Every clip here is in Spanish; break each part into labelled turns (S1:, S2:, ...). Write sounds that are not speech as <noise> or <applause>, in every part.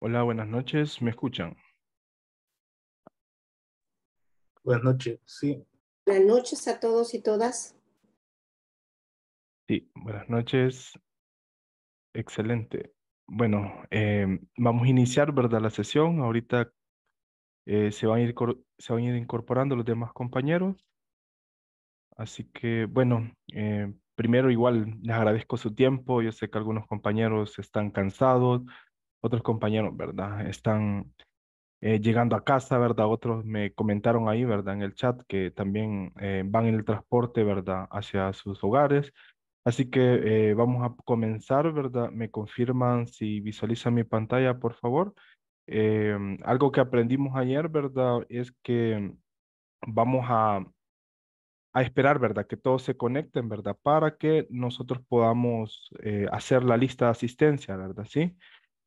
S1: Hola, buenas noches, ¿me escuchan? Buenas noches, sí. Buenas noches a todos y todas.
S2: Sí, buenas noches. Excelente. Bueno, eh, vamos a iniciar, ¿verdad? La sesión. Ahorita eh, se, van a ir, se van a ir incorporando los demás compañeros. Así que, bueno, eh, primero igual les agradezco su tiempo. Yo sé que algunos compañeros están cansados, otros compañeros, ¿verdad? Están eh, llegando a casa, ¿verdad? Otros me comentaron ahí, ¿verdad? En el chat que también eh, van en el transporte, ¿verdad? Hacia sus hogares. Así que eh, vamos a comenzar, ¿verdad? Me confirman si visualizan mi pantalla, por favor. algo que aprendimos ayer, ¿verdad? Es que vamos a, a esperar, ¿verdad? Que todos se conecten, ¿verdad? Para que nosotros podamos hacer la lista de asistencia, ¿verdad? Sí.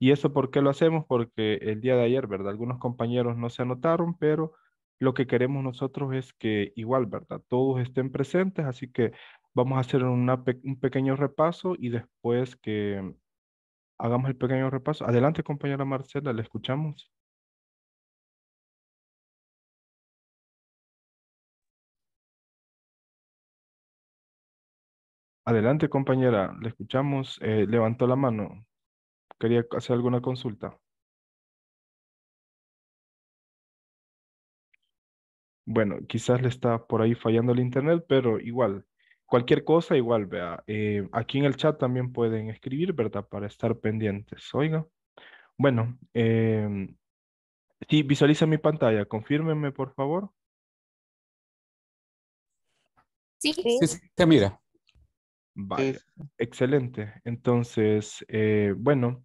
S2: ¿Y eso por qué lo hacemos? Porque el día de ayer, ¿verdad? Algunos compañeros no se anotaron, pero lo que queremos nosotros es que igual, ¿verdad? Todos estén presentes, así que vamos a hacer un pequeño repaso y después que hagamos el pequeño repaso. Adelante, compañera Marcela, le escuchamos.
S1: Adelante, compañera, le escuchamos. Eh, levantó la mano. Quería hacer alguna consulta.
S2: Bueno, quizás le está por ahí fallando el internet, pero igual, cualquier cosa igual, vea. Eh, aquí en el chat también pueden escribir, ¿verdad? Para estar pendientes. Oiga. Bueno, em, sí, visualiza mi pantalla. Confírmeme, por favor. Sí. Sí, mira. Vale, excelente. Entonces, eh, bueno,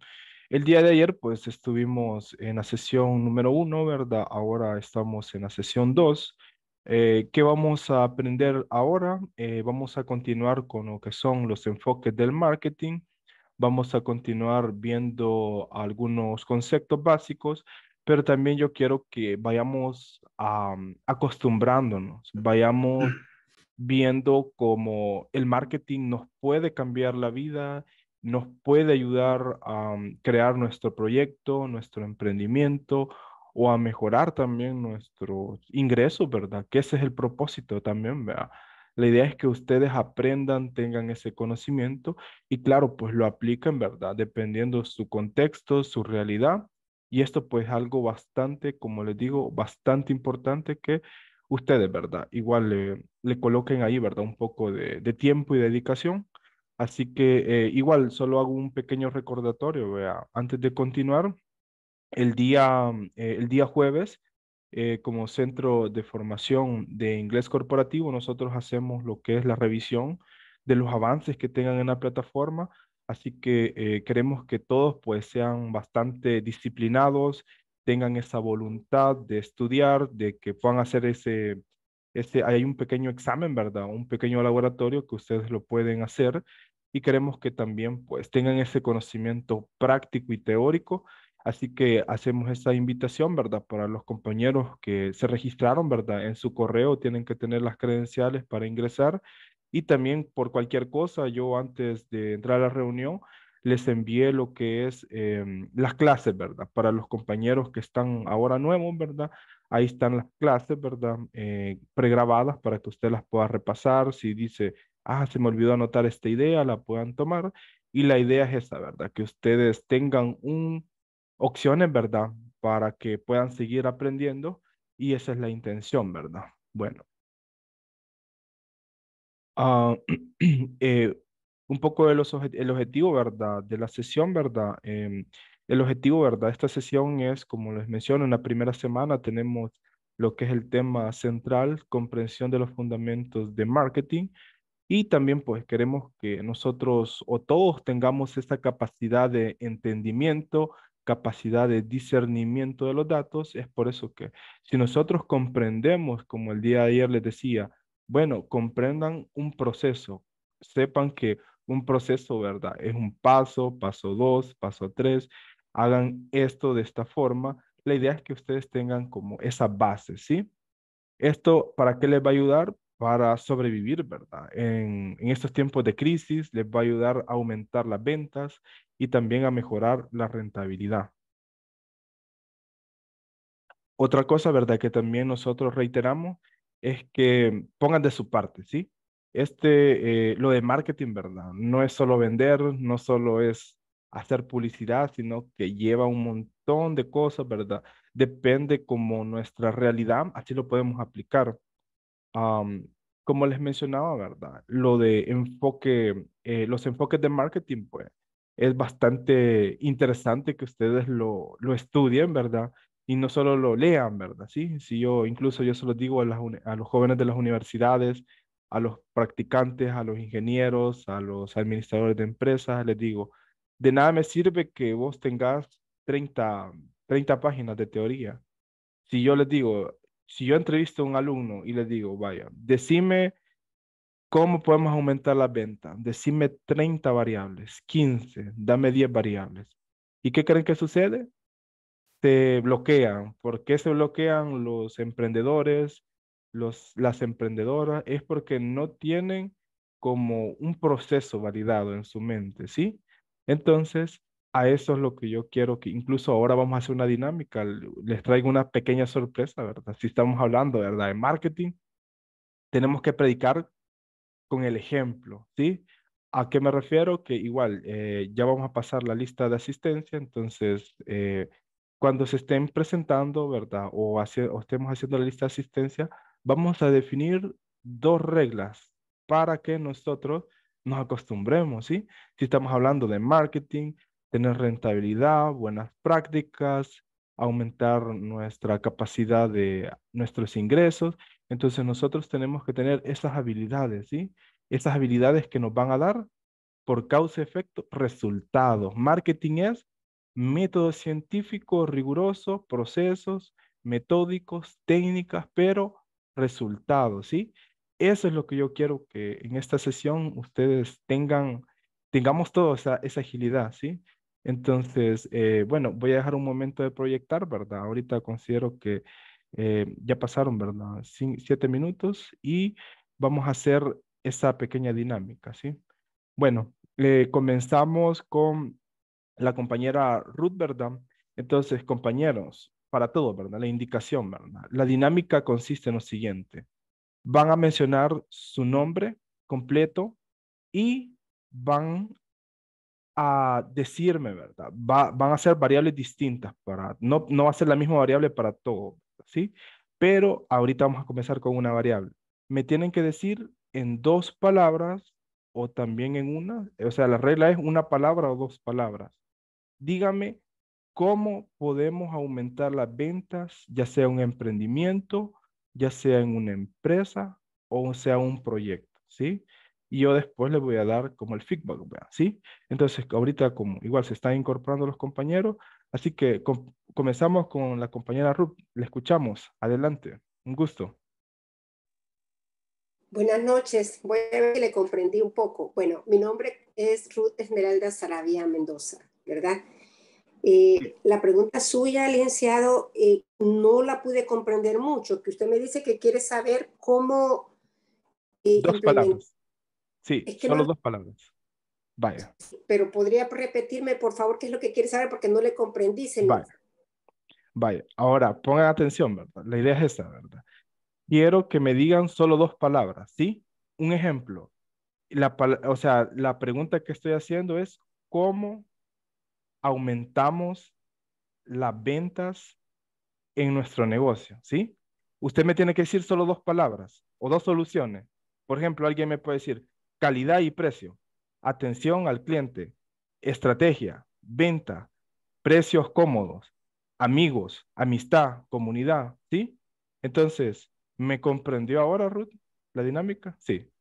S2: el día de ayer pues estuvimos en la sesión número uno, ¿verdad? Ahora estamos en la sesión dos. Eh, ¿Qué vamos a aprender ahora? Eh, vamos a continuar con lo que son los enfoques del marketing. Vamos a continuar viendo algunos conceptos básicos, pero también yo quiero que vayamos acostumbrándonos, vayamos... <clears throat> viendo cómo el marketing nos puede cambiar la vida, nos puede ayudar a mm, crear nuestro proyecto, nuestro emprendimiento o a mejorar también nuestros ingresos, ¿verdad? Que ese es el propósito también, ¿verdad? La idea es que ustedes aprendan, tengan ese conocimiento y claro, pues lo apliquen, ¿verdad? Dependiendo su contexto, su realidad. Y esto pues algo bastante, como les digo, bastante importante que ustedes, ¿verdad? Igual le, coloquen ahí, ¿verdad? Un poco de, tiempo y dedicación. Así que eh, igual solo hago un pequeño recordatorio, vea Antes de continuar, el día, mm, eh, el día jueves, eh, como centro de formación de inglés corporativo, nosotros hacemos lo que es la revisión de los avances que tengan en la plataforma. Así que queremos que todos pues sean bastante disciplinados tengan esa voluntad de estudiar, de que puedan hacer ese, ese, hay un pequeño examen, ¿verdad? Un pequeño laboratorio que ustedes lo pueden hacer y queremos que también pues tengan ese conocimiento práctico y teórico. Así que hacemos esa invitación, ¿verdad? Para los compañeros que se registraron, ¿verdad? En su correo tienen que tener las credenciales para ingresar y también por cualquier cosa, yo antes de entrar a la reunión les envié lo que es em, las clases, ¿verdad? Para los compañeros que están ahora nuevos, ¿verdad? Ahí están las clases, ¿verdad? Eh, pregrabadas para que usted las pueda repasar. Si dice, ah, se me olvidó anotar esta idea, la puedan tomar. Y la idea es esa, ¿verdad? Que ustedes tengan un, opciones, ¿verdad? Para que puedan seguir aprendiendo. Y esa es la intención, ¿verdad? Bueno. Ah, <clears throat> eh, un poco de el objetivo, ¿verdad? De la sesión, ¿verdad? Em, el objetivo, ¿verdad? Esta sesión es, como les menciono, en la primera semana tenemos lo que es el tema central, comprensión de los fundamentos de marketing. Y también pues queremos que nosotros o todos tengamos esta capacidad de entendimiento, capacidad de discernimiento de los datos. Es por eso que si nosotros comprendemos, como el día de ayer les decía, bueno, comprendan un proceso, sepan que un proceso, ¿verdad? Es un paso, paso dos, paso tres. Hagan esto de esta forma. La idea es que ustedes tengan como esa base, ¿sí? Esto, ¿para qué les va a ayudar? Para sobrevivir, ¿verdad? En, en estos tiempos de crisis les va a ayudar a aumentar las ventas y también a mejorar la rentabilidad. Otra cosa, ¿verdad? Que también nosotros reiteramos es que pongan de su parte, ¿sí? este, eh, lo de marketing, ¿verdad? No es solo vender, no solo es hacer publicidad, sino que lleva un montón de cosas, ¿verdad? Depende como nuestra realidad, así lo podemos aplicar. como les mencionaba, ¿verdad? Lo de enfoque, eh, los enfoques de marketing, pues, es bastante interesante que ustedes lo, lo estudien, ¿verdad? Y no solo lo lean, ¿verdad? Sí, si yo, incluso yo se los digo a, las, a los jóvenes de las universidades, a los practicantes, a los ingenieros, a los administradores de empresas, les digo, de nada me sirve que vos tengas 30, páginas de teoría. Si yo les digo, si yo entrevisto a un alumno y le digo, vaya, decime cómo podemos aumentar la venta, decime 30 variables, 15, dame 10 variables. ¿Y qué creen que sucede? Se bloquean. ¿Por qué se bloquean los emprendedores, las emprendedoras es porque no tienen como un proceso validado en su mente, ¿sí? Entonces, a eso es lo que yo quiero que incluso ahora vamos a hacer una dinámica, les traigo una pequeña sorpresa, ¿verdad? Si estamos hablando, ¿verdad? De marketing, tenemos que predicar con el ejemplo, ¿sí? ¿A qué me refiero? Que igual, eh, ya vamos a pasar la lista de asistencia, entonces, eh, cuando se estén presentando, ¿verdad? O, o estemos haciendo la lista de asistencia, vamos a definir dos reglas para que nosotros nos acostumbremos, ¿sí? Si estamos hablando de marketing, tener rentabilidad, buenas prácticas, aumentar nuestra capacidad de nuestros ingresos. Entonces nosotros tenemos que tener esas habilidades, ¿sí? Esas habilidades que nos van a dar por causa-efecto resultados. Marketing es método científico riguroso, procesos metódicos, técnicas, pero resultado, ¿sí? Eso es lo que yo quiero que en esta sesión ustedes tengan, tengamos toda esa, agilidad, ¿sí? Entonces, eh, bueno, voy a dejar un momento de proyectar, ¿verdad? Ahorita considero que eh, ya pasaron, ¿verdad? siete minutos y vamos a hacer esa pequeña dinámica, ¿sí? Bueno, eh, comenzamos con la compañera Ruth, ¿verdad? Entonces, compañeros, para todo, ¿verdad? La indicación, ¿verdad? La dinámica consiste en lo siguiente. Van a mencionar su nombre completo y van a decirme, ¿verdad? van a ser variables distintas para, no, no va a ser la misma variable para todo, ¿sí? Pero ahorita vamos a comenzar con una variable. Me tienen que decir en dos palabras o también en una, o sea, la regla es una palabra o dos palabras. Dígame cómo podemos aumentar las ventas, ya sea un emprendimiento, ya sea en una empresa o sea un proyecto, ¿sí? Y yo después les voy a dar como el feedback, ¿sí? Entonces, ahorita como igual se están incorporando los compañeros, así que comenzamos con la compañera Ruth, le escuchamos, adelante, un gusto.
S3: Buenas noches, voy a ver que le comprendí un poco. Bueno, mi nombre es Ruth Esmeralda Sarabia Mendoza, ¿verdad? Eh, la pregunta suya, licenciado, eh, no la pude comprender mucho, que usted me dice que quiere saber cómo...
S2: Eh, dos palabras. Sí, solo dos palabras. Vaya.
S3: Pero podría repetirme, por favor, qué es lo que quiere saber, porque no le comprendí. Señor.
S2: Vaya. Ahora, pongan atención, ¿verdad? La idea es esa, ¿verdad? Quiero que me digan solo dos palabras, ¿sí? Un ejemplo. o sea, la pregunta que estoy haciendo es, ¿cómo aumentamos las ventas en nuestro negocio, ¿sí? Usted me tiene que decir solo dos palabras o dos soluciones. Por ejemplo, alguien me puede decir calidad y precio, atención al cliente, estrategia, venta, precios cómodos, amigos, amistad, comunidad, ¿sí? Entonces, ¿me comprendió ahora, Ruth, la dinámica? Sí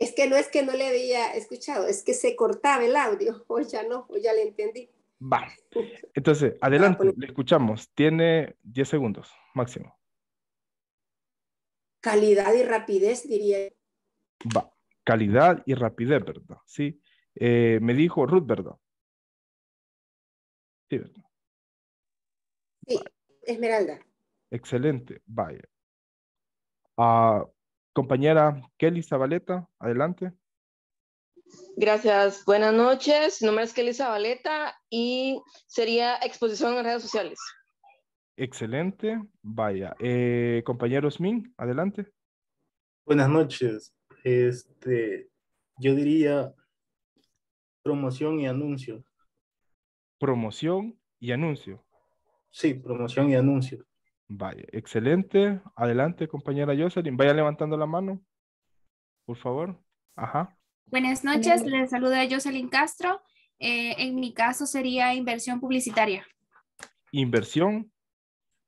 S3: es que no es que no le había escuchado, es que se cortaba el audio, <laughs> o ya no, o ya le entendí.
S2: Va. Entonces, <laughs> adelante, le escuchamos. Tiene 10 segundos máximo.
S3: Calidad y rapidez,
S1: diría.
S2: Va. Calidad y rapidez, ¿verdad? Sí. Eh, me dijo Ruth, ¿verdad? Sí, ¿verdad?
S1: Sí, Esmeralda.
S2: Excelente, vaya. Ah... Compañera Kelly Zabaleta, adelante.
S3: Gracias, buenas noches. Mi nombre es Kelly Zabaleta y sería exposición en redes sociales.
S2: Excelente, vaya. Eh, compañero Min, adelante. Buenas
S4: noches. Este, yo diría promoción y
S2: anuncio. Promoción y anuncio. Sí, promoción y anuncio. Vaya, excelente. Adelante, compañera Jocelyn. Vaya levantando la mano, por favor. Ajá.
S3: Buenas noches, les saluda Jocelyn Castro. Eh, en mi caso sería inversión publicitaria.
S2: Inversión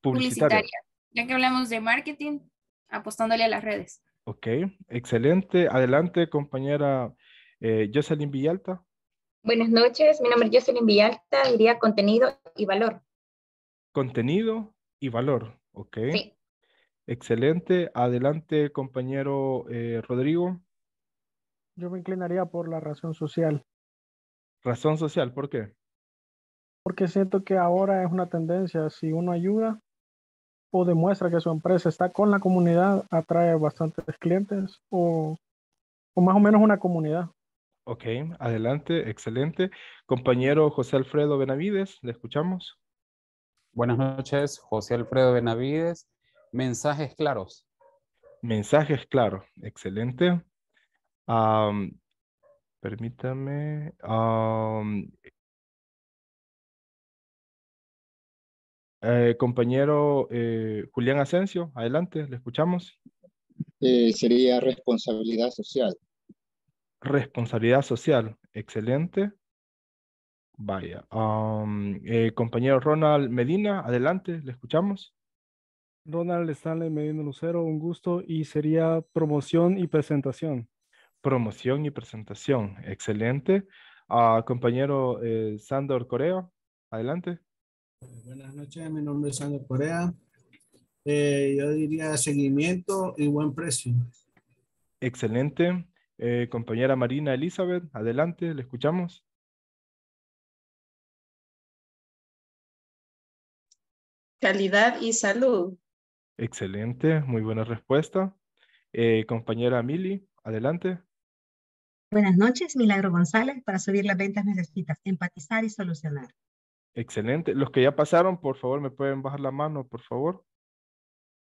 S2: publicitaria.
S3: Ya que hablamos de marketing, apostándole a las redes.
S2: Ok, excelente. Adelante, compañera eh, Jocelyn Villalta.
S3: Buenas noches, mi nombre es Jocelyn Villalta, diría contenido y valor.
S2: Contenido y valor, ¿ok? Excelente. Adelante, compañero eh, Rodrigo.
S5: Yo me inclinaría por la razón social.
S2: ¿Razón social? ¿Por qué?
S5: Porque siento que ahora es una tendencia. Si uno ayuda o demuestra que su empresa está con la comunidad, atrae bastantes clientes o, o más o menos una comunidad.
S2: Ok, adelante, excelente. Compañero José Alfredo Benavides, le escuchamos. Buenas noches, José Alfredo Benavides. Mensajes claros. Mensajes claros, excelente. permítame. Eh, compañero eh, Julián Asensio, adelante, le escuchamos.
S1: Eh, sería responsabilidad social.
S2: Responsabilidad social, excelente. Vaya. Eh, compañero Ronald Medina, adelante, le escuchamos.
S5: Ronald Stanley Medina Lucero, un gusto y sería promoción
S2: y presentación. Promoción y presentación, excelente. Ah, compañero eh, Sandor Corea, adelante.
S5: Buenas noches, mi nombre es Sandor Corea. Eh, yo diría seguimiento y buen precio.
S2: Excelente. compañera Marina Elizabeth, adelante, le escuchamos.
S1: Calidad y salud.
S2: Excelente, muy buena respuesta. Eh, compañera Mili, adelante.
S6: Buenas noches, Milagro González. Para subir las ventas
S3: necesitas
S1: empatizar y solucionar.
S2: Excelente. Los que ya pasaron, por favor, me pueden bajar la mano, por favor.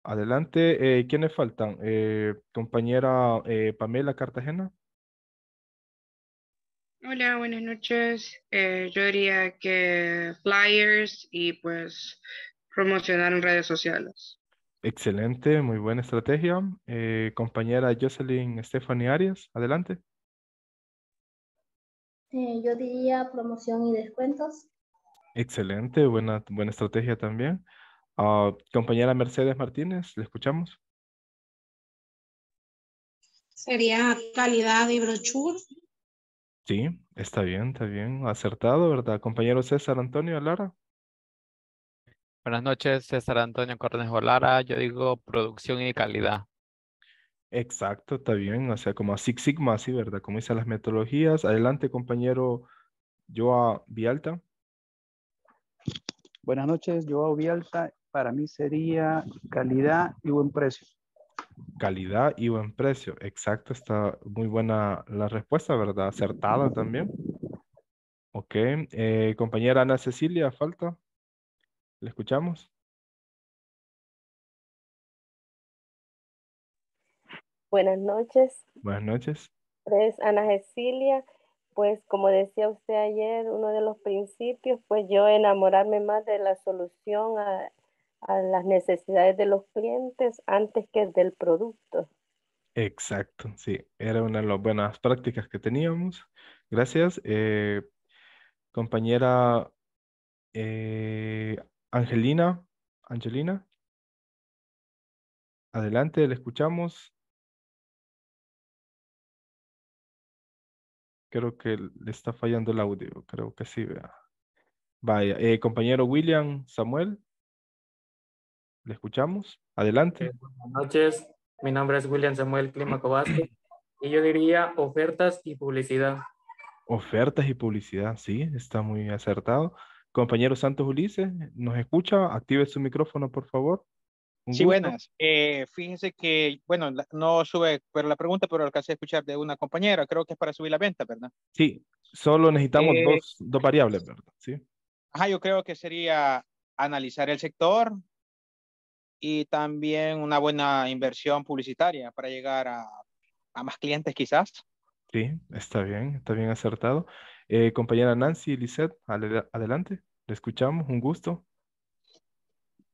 S2: Adelante. Eh, ¿Quiénes faltan? Eh, compañera eh, Pamela Cartagena.
S1: Hola, buenas noches.
S3: yo diría que flyers y pues promocionar en redes sociales.
S2: Excelente, muy buena estrategia. Eh, compañera Jocelyn Stephanie Arias, adelante.
S6: yo diría promoción y descuentos.
S2: Excelente, buena, buena estrategia también. Ah, compañera Mercedes Martínez, le escuchamos.
S1: Sería calidad y brochure.
S2: Sí, está bien, está bien. Acertado, ¿verdad? Compañero César Antonio Lara.
S4: Buenas noches, César Antonio Cornejo Lara. Yo digo producción y calidad.
S2: Exacto, está bien. O sea, como a Six Sigma, sí, ¿verdad? Como dice las metodologías. Adelante, compañero Joa Vialta.
S4: Buenas noches, Joao Vialta. Para mí sería calidad y buen precio.
S2: Calidad y buen precio. Exacto, está muy buena la respuesta, ¿verdad? Acertada también. Ok. Eh, compañera Ana Cecilia, falta. ¿Le escuchamos?
S1: Buenas noches. Buenas noches. Es pues, Ana Cecilia. Pues como decía usted ayer,
S3: uno de los principios, fue pues, yo enamorarme más de la solución a, las necesidades de los clientes antes que del producto.
S2: Exacto, sí, era una de las buenas prácticas que teníamos. Gracias. Eh, compañera eh, Angelina, Angelina. Adelante, le escuchamos.
S1: Creo que le está fallando el audio,
S2: creo que sí, vea. Vaya, eh, compañero William Samuel, le escuchamos. Adelante. Eh,
S4: buenas noches, mi nombre es William Samuel Clima Cobasco y yo diría ofertas y publicidad.
S2: Ofertas y publicidad, sí, está muy acertado. Compañero Santos Ulises, ¿nos escucha? Active su micrófono, por favor. sí, buenas.
S5: Eh, fíjense que, bueno, no sube pero la pregunta, pero alcancé a escuchar de una compañera. Creo que es para subir la venta, ¿verdad?
S2: Sí, solo necesitamos eh, dos, dos, variables, ¿verdad? Sí.
S5: Ajá, yo creo que sería analizar el sector y también una buena inversión publicitaria para llegar a, a más clientes, quizás.
S2: Sí, está bien, está bien acertado. Eh, compañera Nancy, Lisette, adelante, le escuchamos, un gusto.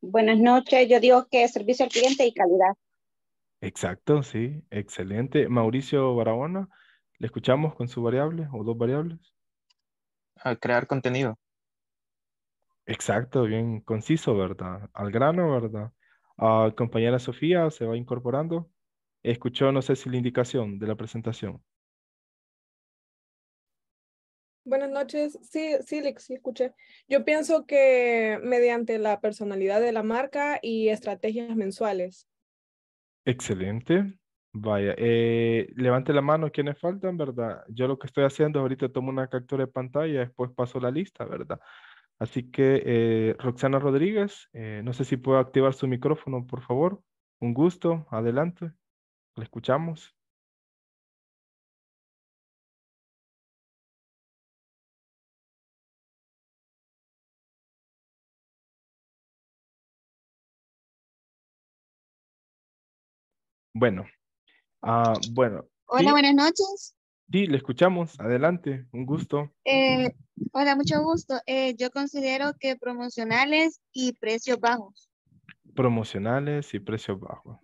S5: Buenas
S3: noches, yo digo que servicio al cliente y calidad.
S2: Exacto, sí, excelente. Mauricio Barahona, ¿le escuchamos con su variable o dos variables? al crear contenido. Exacto, bien conciso, ¿verdad? Al grano, ¿verdad? Ah, compañera Sofía se va incorporando. Escuchó, no sé si la indicación de la presentación.
S3: Buenas noches. Sí, sí, sí, escuché. Yo pienso que mediante la personalidad de la marca y estrategias mensuales.
S2: Excelente. Vaya, eh, levante la mano quienes faltan, ¿verdad? Yo lo que estoy haciendo ahorita tomo una captura de pantalla, después paso la lista, ¿verdad? Así que, eh, Roxana Rodríguez, eh, no sé si puedo activar su micrófono, por favor. Un gusto, adelante. Le escuchamos.
S1: Bueno, ah, bueno. Hola, buenas noches.
S2: Sí, le escuchamos. Adelante, un gusto.
S1: Eh, hola, mucho gusto. Eh, yo considero que promocionales y precios bajos.
S2: Promocionales y precios bajos.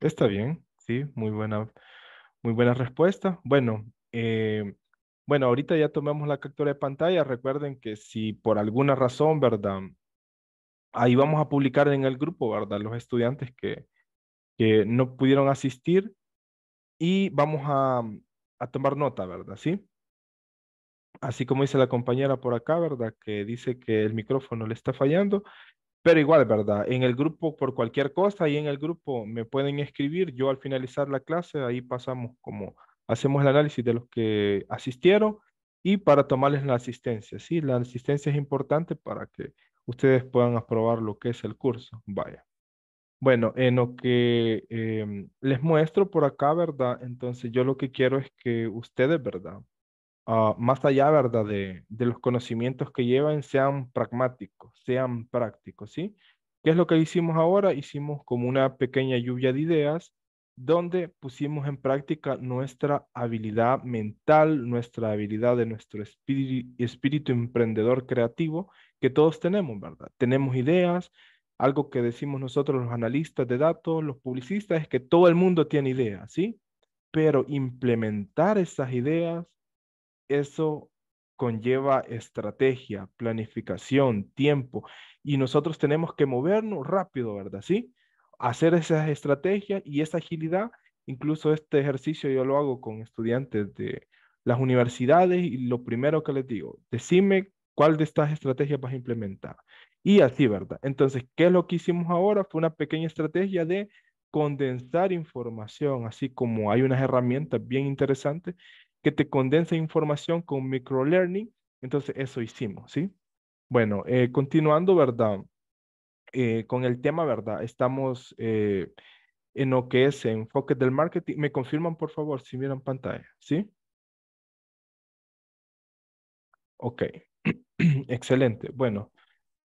S2: Está bien, sí, muy buena, muy buena respuesta. Bueno, eh, bueno, ahorita ya tomamos la captura de pantalla. Recuerden que si por alguna razón, ¿verdad? Ahí vamos a publicar en el grupo, ¿verdad? Los estudiantes que, que no pudieron asistir y vamos a, mm, a tomar nota, ¿verdad? ¿Sí? Así como dice la compañera por acá, ¿verdad? Que dice que el micrófono le está fallando, pero igual, ¿verdad? En el grupo por cualquier cosa y en el grupo me pueden escribir, yo al finalizar la clase, ahí pasamos como hacemos el análisis de los que asistieron y para tomarles la asistencia, ¿sí? La asistencia es importante para que ustedes puedan aprobar lo que es el curso, vaya. Bueno, en lo que em, les muestro por acá, ¿verdad? Entonces yo lo que quiero es que ustedes, ¿verdad? Ah, más allá, ¿verdad? De, los conocimientos que llevan, sean pragmáticos, sean prácticos, ¿sí? ¿Qué es lo que hicimos ahora? Hicimos como una pequeña lluvia de ideas donde pusimos en práctica nuestra habilidad mental, nuestra habilidad de nuestro espíritu emprendedor creativo que todos tenemos, ¿verdad? Tenemos ideas, algo que decimos nosotros los analistas de datos, los publicistas, es que todo el mundo tiene ideas, ¿sí? Pero implementar esas ideas, eso conlleva estrategia, planificación, tiempo, y nosotros tenemos que movernos rápido, ¿verdad? ¿Sí? Hacer esas estrategias y esa agilidad, incluso este ejercicio yo lo hago con estudiantes de las universidades y lo primero que les digo, decime cuál de estas estrategias vas a implementar y así, ¿verdad? Entonces, ¿qué es lo que hicimos ahora? Fue una pequeña estrategia de condensar información, así como hay unas herramientas bien interesantes que te condensa información con microlearning, entonces eso hicimos, ¿sí? Bueno, eh, continuando, ¿verdad? Eh, con el tema, ¿verdad? Estamos eh, en lo que es enfoque del marketing. ¿Me confirman, por favor, si miran pantalla? ¿Sí? Ok, <clears throat> excelente. Bueno,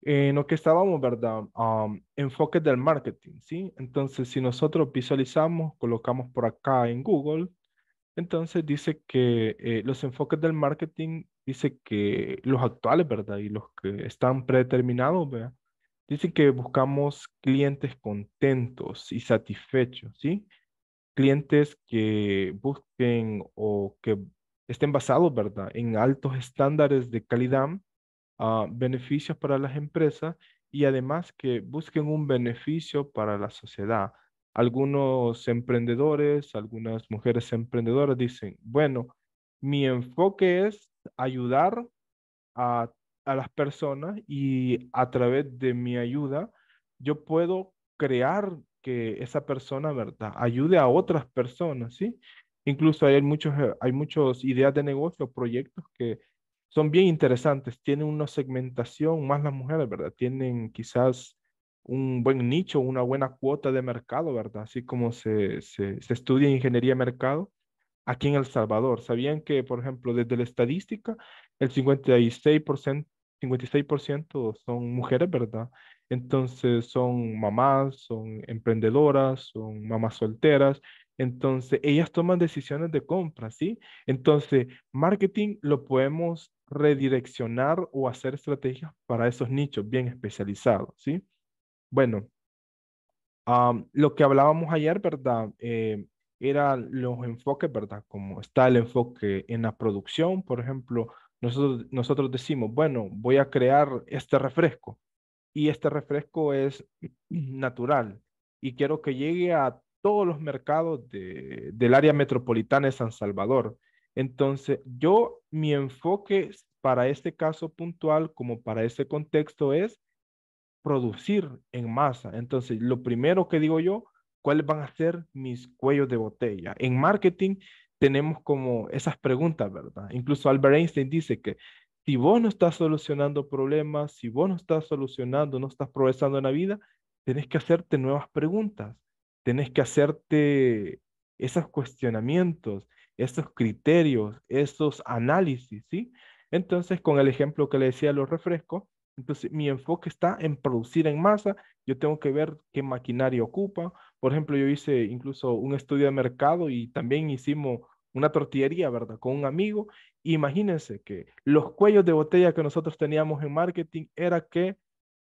S2: eh, en lo que estábamos, ¿verdad? Um, enfoques del marketing, ¿sí? Entonces, si nosotros visualizamos, colocamos por acá en Google, entonces dice que eh, los enfoques del marketing, dice que los actuales, ¿verdad? Y los que están predeterminados, ¿verdad? Dice que buscamos clientes contentos y satisfechos, ¿sí? Clientes que busquen o que estén basados, ¿verdad? En altos estándares de calidad beneficios para las empresas y además que busquen un beneficio para la sociedad. Algunos emprendedores, algunas mujeres emprendedoras dicen, bueno, mi enfoque es ayudar a, las personas y a través de mi ayuda yo puedo crear que esa persona, ¿verdad?, ayude a otras personas, ¿sí? Incluso hay muchos, eh, hay muchos ideas de negocio, proyectos que son bien interesantes, tienen una segmentación, más las mujeres, ¿verdad? Tienen quizás un buen nicho, una buena cuota de mercado, ¿verdad? Así como se, se, estudia ingeniería de mercado aquí en El Salvador. ¿Sabían que, por ejemplo, desde la estadística, el 56%, 56% son mujeres, ¿verdad? Entonces son mamás, son emprendedoras, son mamás solteras, entonces, ellas toman decisiones de compra, ¿sí? Entonces, marketing lo podemos redireccionar o hacer estrategias para esos nichos bien especializados, ¿sí? Bueno, lo que hablábamos ayer, ¿verdad? Eh, eran los enfoques, ¿verdad? Como está el enfoque en la producción, por ejemplo, nosotros, nosotros decimos, bueno, voy a crear este refresco y este refresco es natural y quiero que llegue a todos los mercados del área metropolitana de San Salvador. Entonces, yo mi enfoque para este caso puntual, como para ese contexto, es producir en masa. Entonces, lo primero que digo yo, ¿cuáles van a ser mis cuellos de botella? En marketing tenemos como esas preguntas, ¿verdad? Incluso Albert Einstein dice que si vos no estás solucionando problemas, si vos no estás solucionando, no estás progresando en la vida, tenés que hacerte nuevas preguntas tenés que hacerte esos cuestionamientos, esos criterios, esos análisis, ¿sí? Entonces, con el ejemplo que le decía los refrescos, entonces mi enfoque está en producir en masa, yo tengo que ver qué maquinaria ocupa. Por ejemplo, yo hice incluso un estudio de mercado y también hicimos una tortillería, ¿verdad? Con un amigo. Imagínense que los cuellos de botella que nosotros teníamos en marketing era que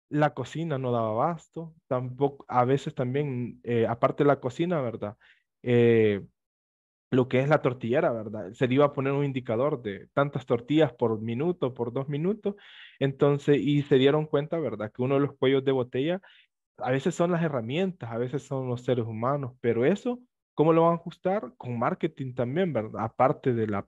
S2: la cocina no daba abasto, tampoco, a veces también, eh, aparte de la cocina, ¿verdad? Eh, lo que es la tortillera, ¿verdad? Se le iba a poner un indicador de tantas tortillas por minuto, por dos minutos, entonces, y se dieron cuenta, ¿verdad? Que uno de los cuellos de botella, a veces son las herramientas, a veces son los seres humanos, pero eso, ¿cómo lo van a ajustar? Con marketing también, ¿verdad? Aparte de, la,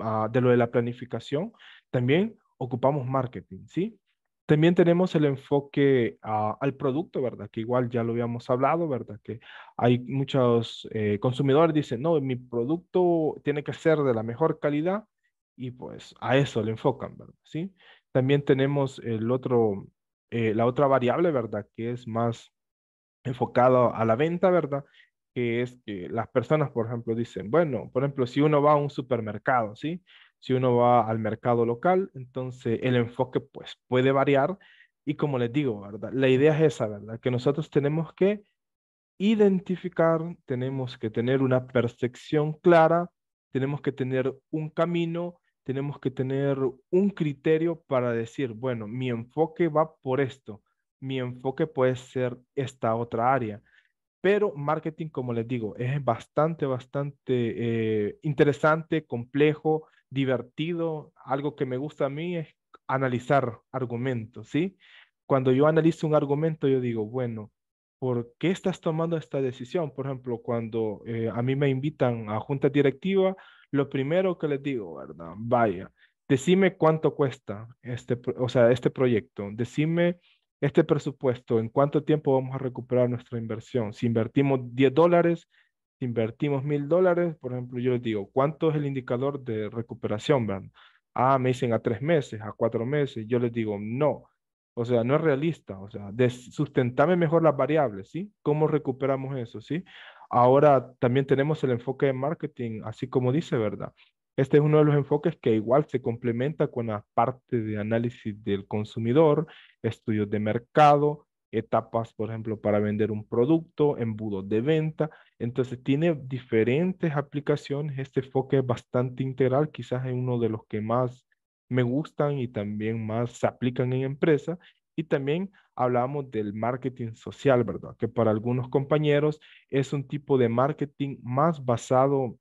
S2: ah, de lo de la planificación, también ocupamos marketing, ¿sí? También tenemos el enfoque al producto, ¿verdad? Que igual ya lo habíamos hablado, ¿verdad? Que hay muchos eh, consumidores dicen, no, mi producto tiene que ser de la mejor calidad y pues a eso le enfocan, ¿verdad? ¿Sí? También tenemos el otro, eh, la otra variable, ¿verdad? Que es más enfocado a la venta, ¿verdad? Que es que las personas, por ejemplo, dicen, bueno, por ejemplo, si uno va a un supermercado, ¿sí? Si uno va al mercado local, entonces el enfoque pues puede variar y como les digo, ¿verdad? La idea es esa, ¿verdad? Que nosotros tenemos que identificar, tenemos que tener una percepción clara, tenemos que tener un camino, tenemos que tener un criterio para decir, bueno, mi enfoque va por esto, mi enfoque puede ser esta otra área. Pero marketing, como les digo, es bastante, bastante eh, interesante, complejo, divertido, algo que me gusta a mí es analizar argumentos, ¿sí? Cuando yo analizo un argumento, yo digo, bueno, ¿por qué estás tomando esta decisión? Por ejemplo, cuando eh, a mí me invitan a junta directiva, lo primero que les digo, ¿verdad? Vaya, decime cuánto cuesta este, o sea, este proyecto, decime este presupuesto, en cuánto tiempo vamos a recuperar nuestra inversión. Si invertimos 10 dólares, si invertimos mil dólares, por ejemplo, yo les digo, ¿cuánto es el indicador de recuperación, Ah, me dicen a tres meses, a cuatro meses. Yo les digo, no. O sea, no es realista. O sea, sustentame mejor las variables, ¿sí? ¿Cómo recuperamos eso, sí? Ahora también tenemos el enfoque de marketing, así como dice, ¿verdad? Este es uno de los enfoques que igual se complementa con la parte de análisis del consumidor, estudios de mercado, etapas, por ejemplo, para vender un producto, embudos de venta. Entonces, tiene diferentes aplicaciones. Este enfoque es bastante integral, quizás es uno de los que más me gustan y también más se aplican en empresa. Y también hablamos del marketing social, ¿verdad? Que para algunos compañeros es un tipo de marketing más basado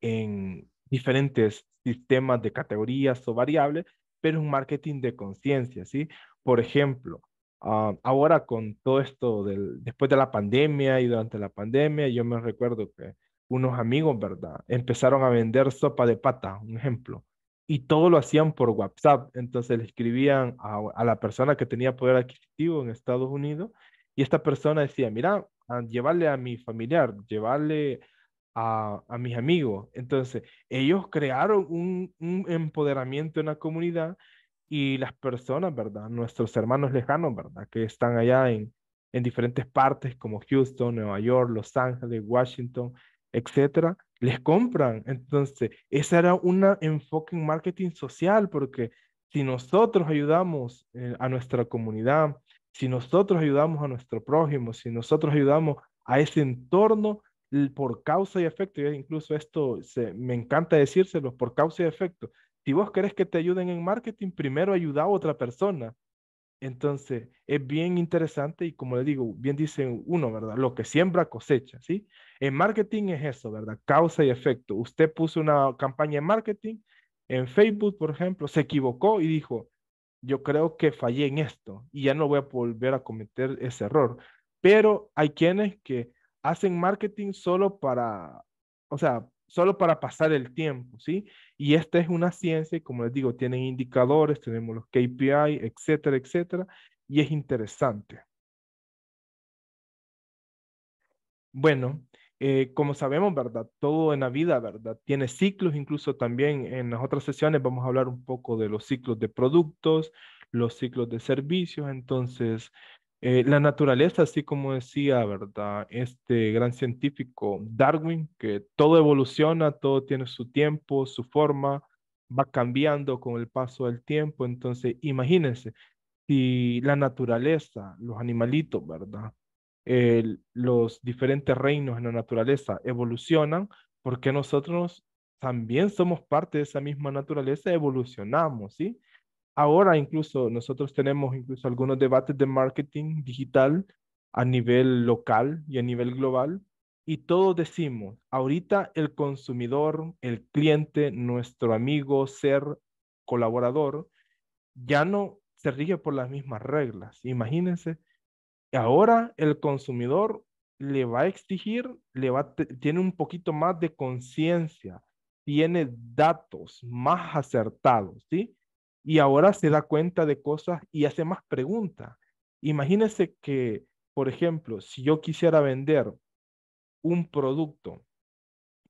S2: en diferentes sistemas de categorías o variables, pero es un marketing de conciencia, ¿sí? Por ejemplo, Ah, ahora con todo esto después de la pandemia y durante la pandemia, yo me recuerdo que unos amigos, ¿verdad? Empezaron a vender sopa de pata, un ejemplo, y todo lo hacían por WhatsApp. Entonces le escribían a, la persona que tenía poder adquisitivo en Estados Unidos y esta persona decía, mira, ah, llevarle a mi familiar, llevarle a, mis amigos. Entonces, ellos crearon un, un empoderamiento en la comunidad y las personas, ¿verdad? Nuestros hermanos lejanos, ¿verdad? Que están allá en, diferentes partes como Houston, Nueva York, Los Ángeles, Washington, etcétera, les compran. Entonces, ese era un enfoque en marketing social porque si nosotros ayudamos eh, a nuestra comunidad, si nosotros ayudamos a nuestro prójimo, si nosotros ayudamos a ese entorno por causa y efecto, incluso esto se, me encanta decírselo, por causa y efecto, si vos querés que te ayuden en marketing, primero ayuda a otra persona. Entonces, es bien interesante y como le digo, bien dice uno, ¿verdad? Lo que siembra cosecha, ¿sí? En marketing es eso, ¿verdad? Causa y efecto. Usted puso una campaña en marketing, en Facebook, por ejemplo, se equivocó y dijo, yo creo que fallé en esto y ya no voy a volver a cometer ese error. Pero hay quienes que hacen marketing solo para, o sea, solo para pasar el tiempo, ¿sí? Y esta es una ciencia, como les digo, tienen indicadores, tenemos los KPI, etcétera, etcétera, y es interesante. Bueno, eh, como sabemos, ¿verdad? Todo en la vida, ¿verdad? Tiene ciclos, incluso también en las otras sesiones vamos a hablar un poco de los ciclos de productos, los ciclos de servicios, entonces eh, la naturaleza, así como decía, ¿verdad? Este gran científico Darwin, que todo evoluciona, todo tiene su tiempo, su forma, va cambiando con el paso del tiempo. Entonces, imagínense, si la naturaleza, los animalitos, ¿verdad? los diferentes reinos en la naturaleza evolucionan, porque nosotros también somos parte de esa misma naturaleza, evolucionamos, ¿sí? ahora incluso nosotros tenemos incluso algunos debates de marketing digital a nivel local y a nivel global y todos decimos, ahorita el consumidor, el cliente, nuestro amigo, ser colaborador, ya no se rige por las mismas reglas. Imagínense, ahora el consumidor le va a exigir, le tiene un poquito más de conciencia, tiene datos más acertados, ¿sí? y ahora se da cuenta de cosas y hace más preguntas. Imagínense que, por ejemplo, si yo quisiera vender un producto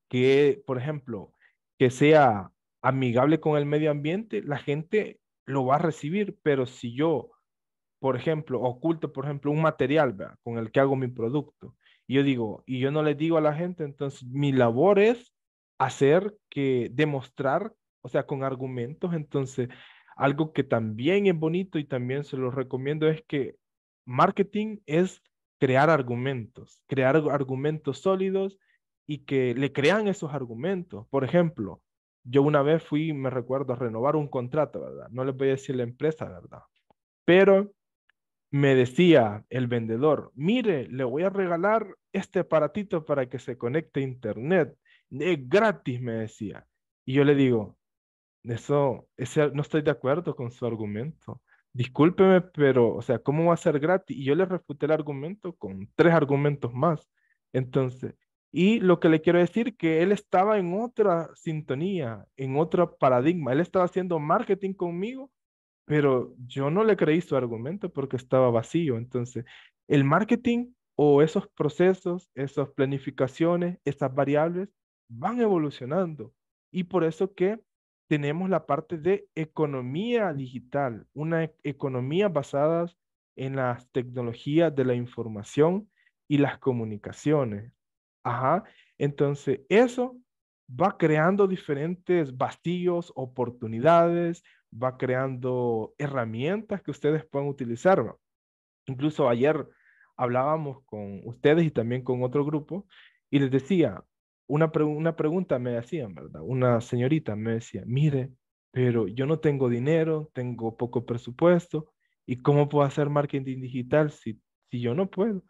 S2: que, por ejemplo, que sea amigable con el medio ambiente, la gente lo va a recibir, pero si yo, por ejemplo, oculto, por ejemplo, un material con el que hago mi producto, y yo digo, y yo no le digo a la gente, entonces mi labor es hacer que demostrar, o sea, con argumentos, entonces algo que también es bonito y también se lo recomiendo es que marketing es crear argumentos, crear argumentos sólidos y que le crean esos argumentos. Por ejemplo, yo una vez fui, me recuerdo, a renovar un contrato, ¿verdad? No les voy a decir la empresa, ¿verdad? Pero me decía el vendedor, mire, le voy a regalar este aparatito para que se conecte a Internet. Es gratis, me decía. Y yo le digo, eso, ese, no estoy de acuerdo con su argumento. Discúlpeme, pero, o sea, ¿cómo va a ser gratis? Y yo le refuté el argumento con tres argumentos más. Entonces, y lo que le quiero decir que él estaba en otra sintonía, en otro paradigma. Él estaba haciendo marketing conmigo, pero yo no le creí su argumento porque estaba vacío. Entonces, el marketing o esos procesos, esas planificaciones, esas variables van evolucionando. Y por eso que tenemos la parte de economía digital, una e, economía basada en las tecnologías de la información y las comunicaciones. Ajá. Entonces, eso va creando diferentes bastillos, oportunidades, va creando herramientas que ustedes puedan utilizar. Incluso ayer hablábamos con ustedes y también con otro grupo y les decía, una, pregunta me hacían, ¿verdad? Una señorita me decía, mire, pero yo no tengo dinero, tengo poco presupuesto, ¿y cómo puedo hacer marketing digital si, si yo no puedo?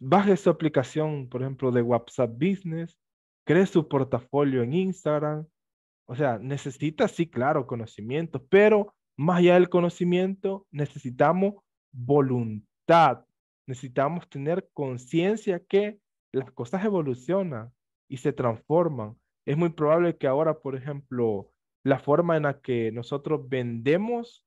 S2: Baje su aplicación, por ejemplo, de WhatsApp Business, cree su portafolio en Instagram. O sea, necesita, sí, claro, conocimiento, pero más allá del conocimiento, necesitamos voluntad. Necesitamos tener conciencia que las cosas evolucionan y se transforman. Es muy probable que ahora, por ejemplo, la forma en la que nosotros vendemos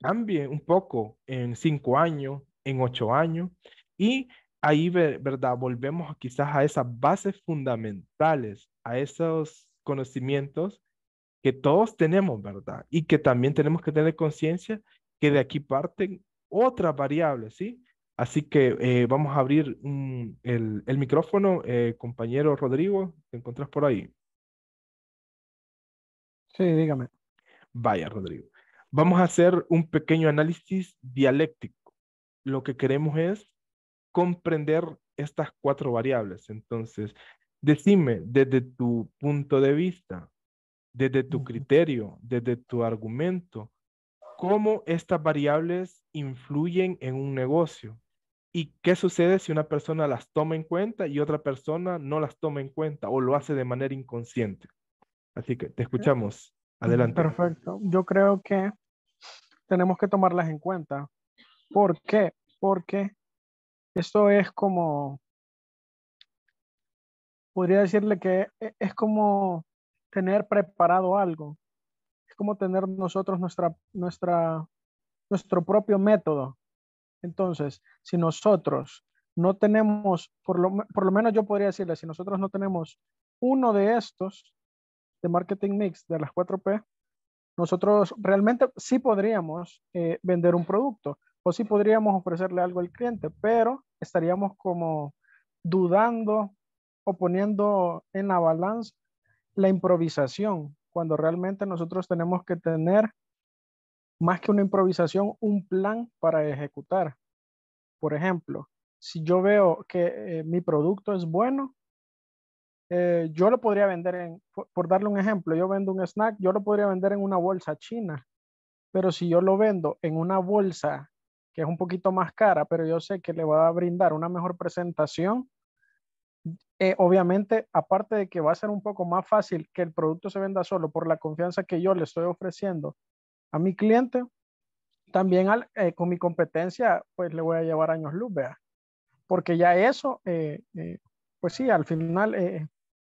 S2: cambie un poco en cinco años, en ocho años, y ahí, ¿verdad? Volvemos quizás a esas bases fundamentales, a esos conocimientos que todos tenemos, ¿verdad? Y que también tenemos que tener conciencia que de aquí parten otras variables, ¿sí? Así que eh, vamos a abrir mm, el, micrófono, eh, compañero Rodrigo, ¿te encontrás por ahí? Sí, dígame. Vaya, Rodrigo. Vamos a hacer un pequeño análisis dialéctico. Lo que queremos es comprender estas cuatro variables. Entonces, decime desde tu punto de vista, desde tu criterio, desde tu argumento, cómo estas variables influyen en un negocio. ¿Y qué sucede si una persona las toma en cuenta y otra persona no las toma en cuenta o lo hace de manera inconsciente? Así que te escuchamos. Adelante.
S5: Perfecto. Yo creo que tenemos que tomarlas en cuenta. ¿Por qué? Porque esto es como, podría decirle que e, es como tener preparado algo. Es como tener nosotros nuestra, nuestra, nuestro propio método entonces, si nosotros no tenemos, por lo, menos yo podría decirle, si nosotros no tenemos uno de estos de marketing mix de las 4P, nosotros realmente sí podríamos eh, vender un producto o sí podríamos ofrecerle algo al cliente, pero estaríamos como dudando o poniendo en la balanza la improvisación, cuando realmente nosotros tenemos que tener más que una improvisación, un plan para ejecutar. Por ejemplo, si yo veo que eh, mi producto es bueno, eh, yo lo podría vender en, por, darle un ejemplo, yo vendo un snack, yo lo podría vender en una bolsa china, pero si yo lo vendo en una bolsa que es un poquito más cara, pero yo sé que le va a brindar una mejor presentación, eh, obviamente, aparte de que va a ser un poco más fácil que el producto se venda solo por la confianza que yo le estoy ofreciendo a mi cliente, también eh, con mi competencia, pues le voy a llevar años luz, vea. Porque ya eso, eh, eh, pues sí, al final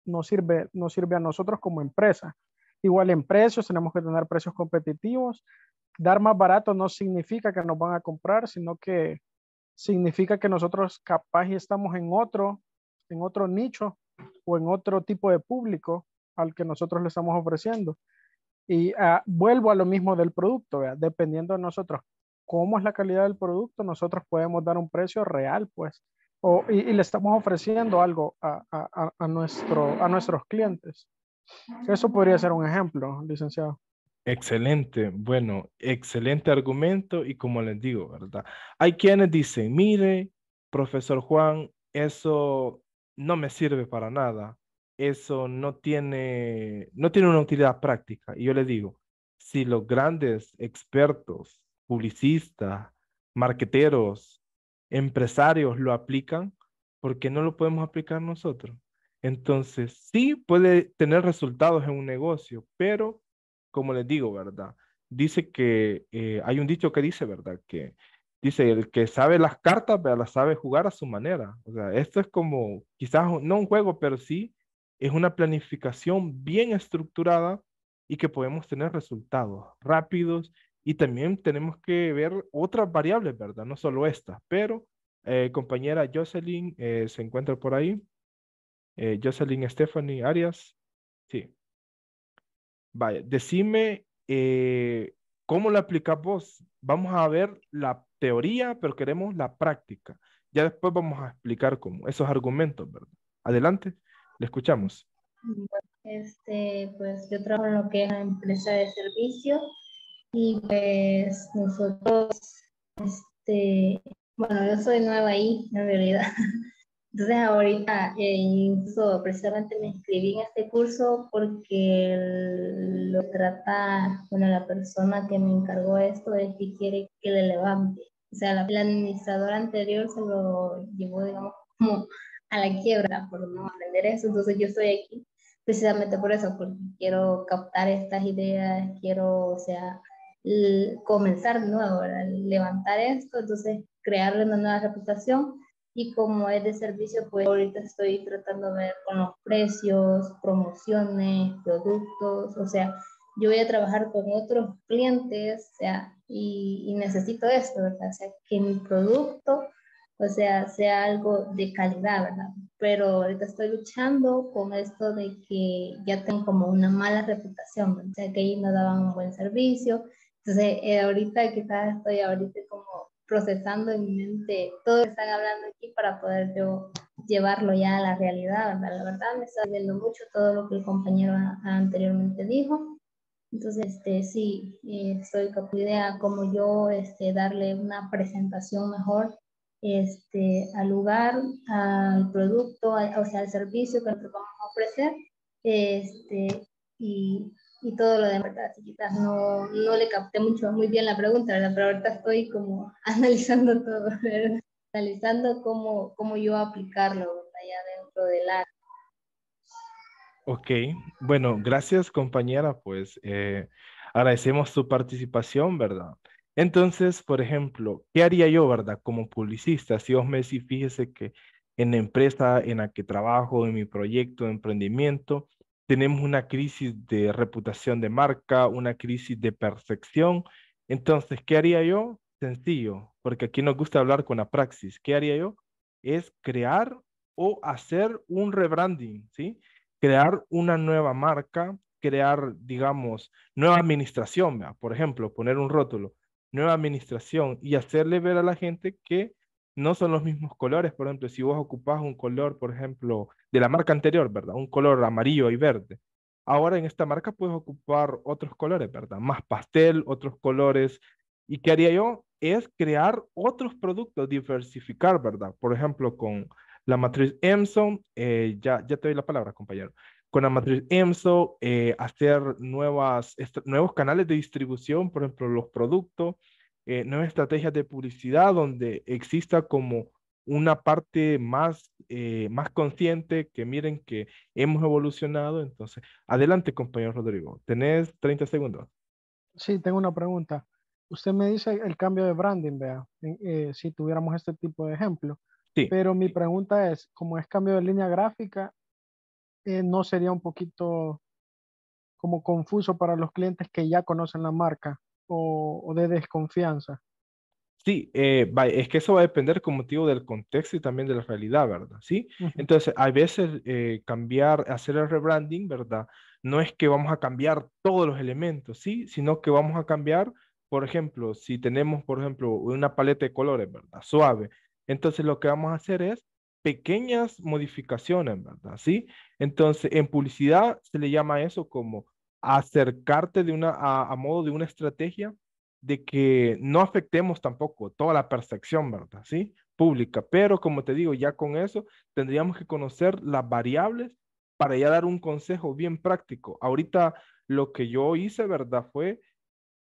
S5: no, sirve, no sirve a nosotros como empresa. Igual en precios, tenemos que tener precios competitivos. Dar más barato no significa que nos van a comprar, sino que significa que nosotros capaz y estamos en otro, en otro nicho o en otro tipo de público al que nosotros le estamos ofreciendo. Y ah, vuelvo a lo mismo del producto, dependiendo de nosotros cómo es la calidad del producto, nosotros podemos dar un precio real, pues, y, le estamos ofreciendo algo a, a, nuestro, a nuestros clientes. Eso podría ser un ejemplo, licenciado.
S2: Excelente, bueno, excelente argumento y como les digo, ¿verdad? Hay quienes dicen, mire, profesor Juan, eso no me sirve para nada eso no tiene, no tiene una utilidad práctica. Y yo le digo, si los grandes expertos, publicistas, marqueteros, empresarios lo aplican, ¿por qué no lo podemos aplicar nosotros? Entonces, sí puede tener resultados en un negocio, pero como les digo, ¿verdad? Dice que eh, hay un dicho que dice, ¿verdad? Que dice, el que sabe las cartas, las sabe jugar a su manera. O sea, esto es como, quizás no un juego, pero sí es una planificación bien estructurada y que podemos tener resultados rápidos y también tenemos que ver otras variables, ¿verdad? No solo estas, pero eh, compañera Jocelyn eh, se encuentra por ahí. Eh, Jocelyn Stephanie Arias. Sí. Vaya, decime cómo la aplicas vos. Vamos a ver la teoría, pero queremos la práctica. Ya después vamos a explicar cómo, esos argumentos, ¿verdad? Adelante. Le escuchamos.
S6: Este, pues yo trabajo en lo que es la empresa de servicio y pues nosotros, este, bueno, yo soy nueva ahí en realidad. <laughs> Entonces ahorita eh, incluso precisamente me inscribí en este curso porque lo trata, bueno, la persona que me encargó esto es que quiere que le levante. O sea, la, la administradora anterior se lo llevó, digamos, como la quiebra por no aprender eso. Entonces yo estoy aquí precisamente por eso, porque quiero captar estas ideas, quiero, o sea, comenzar de nuevo, levantar esto, entonces crearle una nueva reputación. Y como es de servicio, pues ahorita estoy tratando de ver con los precios, promociones, productos, o sea, yo voy a trabajar con otros clientes, o sea, y, y necesito esto, ¿verdad? O sea, que mi producto o sea, sea algo de calidad, ¿verdad? Pero ahorita estoy luchando con esto de que ya tengo como una mala reputación, ¿verdad? o sea, que ahí no daban un buen servicio. Entonces, eh, ahorita quizás estoy ahorita como procesando en mi mente todo lo que están hablando aquí para poder yo llevarlo ya a la realidad, ¿verdad? La verdad me está viendo mucho todo lo que el compañero anteriormente dijo. Entonces, este, sí, eh, estoy con tu idea como yo este, darle una presentación mejor este, al lugar, al producto, o sea, al servicio que nosotros vamos a ofrecer, este, y, y todo lo demás, Así quizás no, no, le capté mucho, muy bien la pregunta, ¿verdad? Pero ahorita estoy como <laughs> analizando todo, Analizando cómo, cómo yo aplicarlo allá dentro del arte.
S2: Ok, bueno, gracias compañera, pues eh, agradecemos su participación, ¿verdad? Entonces, por ejemplo, ¿qué haría yo, verdad? Como publicista, si vos me decís, fíjese que en la empresa en la que trabajo, en mi proyecto de emprendimiento, tenemos una crisis de reputación de marca, una crisis de percepción. Entonces, ¿qué haría yo? Sencillo, porque aquí nos gusta hablar con la praxis. ¿Qué haría yo? Es crear o hacer un rebranding, ¿sí? Crear una nueva marca, crear, digamos, nueva administración, por ejemplo, poner un rótulo nueva administración y hacerle ver a la gente que no son los mismos colores. Por ejemplo, si vos ocupás un color, por ejemplo, de la marca anterior, ¿verdad? Un color amarillo y verde. Ahora en esta marca puedes ocupar otros colores, ¿verdad? Más pastel, otros colores. ¿Y qué haría yo? Es crear otros productos, diversificar, ¿verdad? Por ejemplo, con la matriz Emson, eh, ya, ya te doy la palabra, compañero con la matriz EMSO, eh, hacer nuevas, nuevos canales de distribución, por ejemplo, los productos, eh, nuevas estrategias de publicidad donde exista como una parte más, eh, más consciente que miren que hemos evolucionado. Entonces, adelante, compañero Rodrigo. Tenés 30 segundos. Sí, tengo una pregunta.
S5: Usted me dice el cambio de branding, vea, si tuviéramos este tipo de ejemplo. Pero mi pregunta es, como es cambio de línea gráfica, no sería un poquito como confuso para los clientes que ya conocen la marca o, de desconfianza.
S2: Sí, eh, es que eso va a depender como motivo del contexto y también de la realidad, ¿verdad? Sí. Entonces, a veces eh, cambiar, hacer el rebranding, ¿verdad? No es que vamos a cambiar todos los elementos, ¿sí? Sino que vamos a cambiar, por ejemplo, si tenemos, por ejemplo, una paleta de colores, ¿verdad? Suave. Entonces, lo que vamos a hacer es pequeñas modificaciones, ¿verdad? ¿Sí? Entonces, en publicidad se le llama eso como acercarte de una, a, a, modo de una estrategia de que no afectemos tampoco toda la percepción, ¿verdad? ¿Sí? Pública. Pero como te digo, ya con eso tendríamos que conocer las variables para ya dar un consejo bien práctico. Ahorita lo que yo hice, ¿verdad? Fue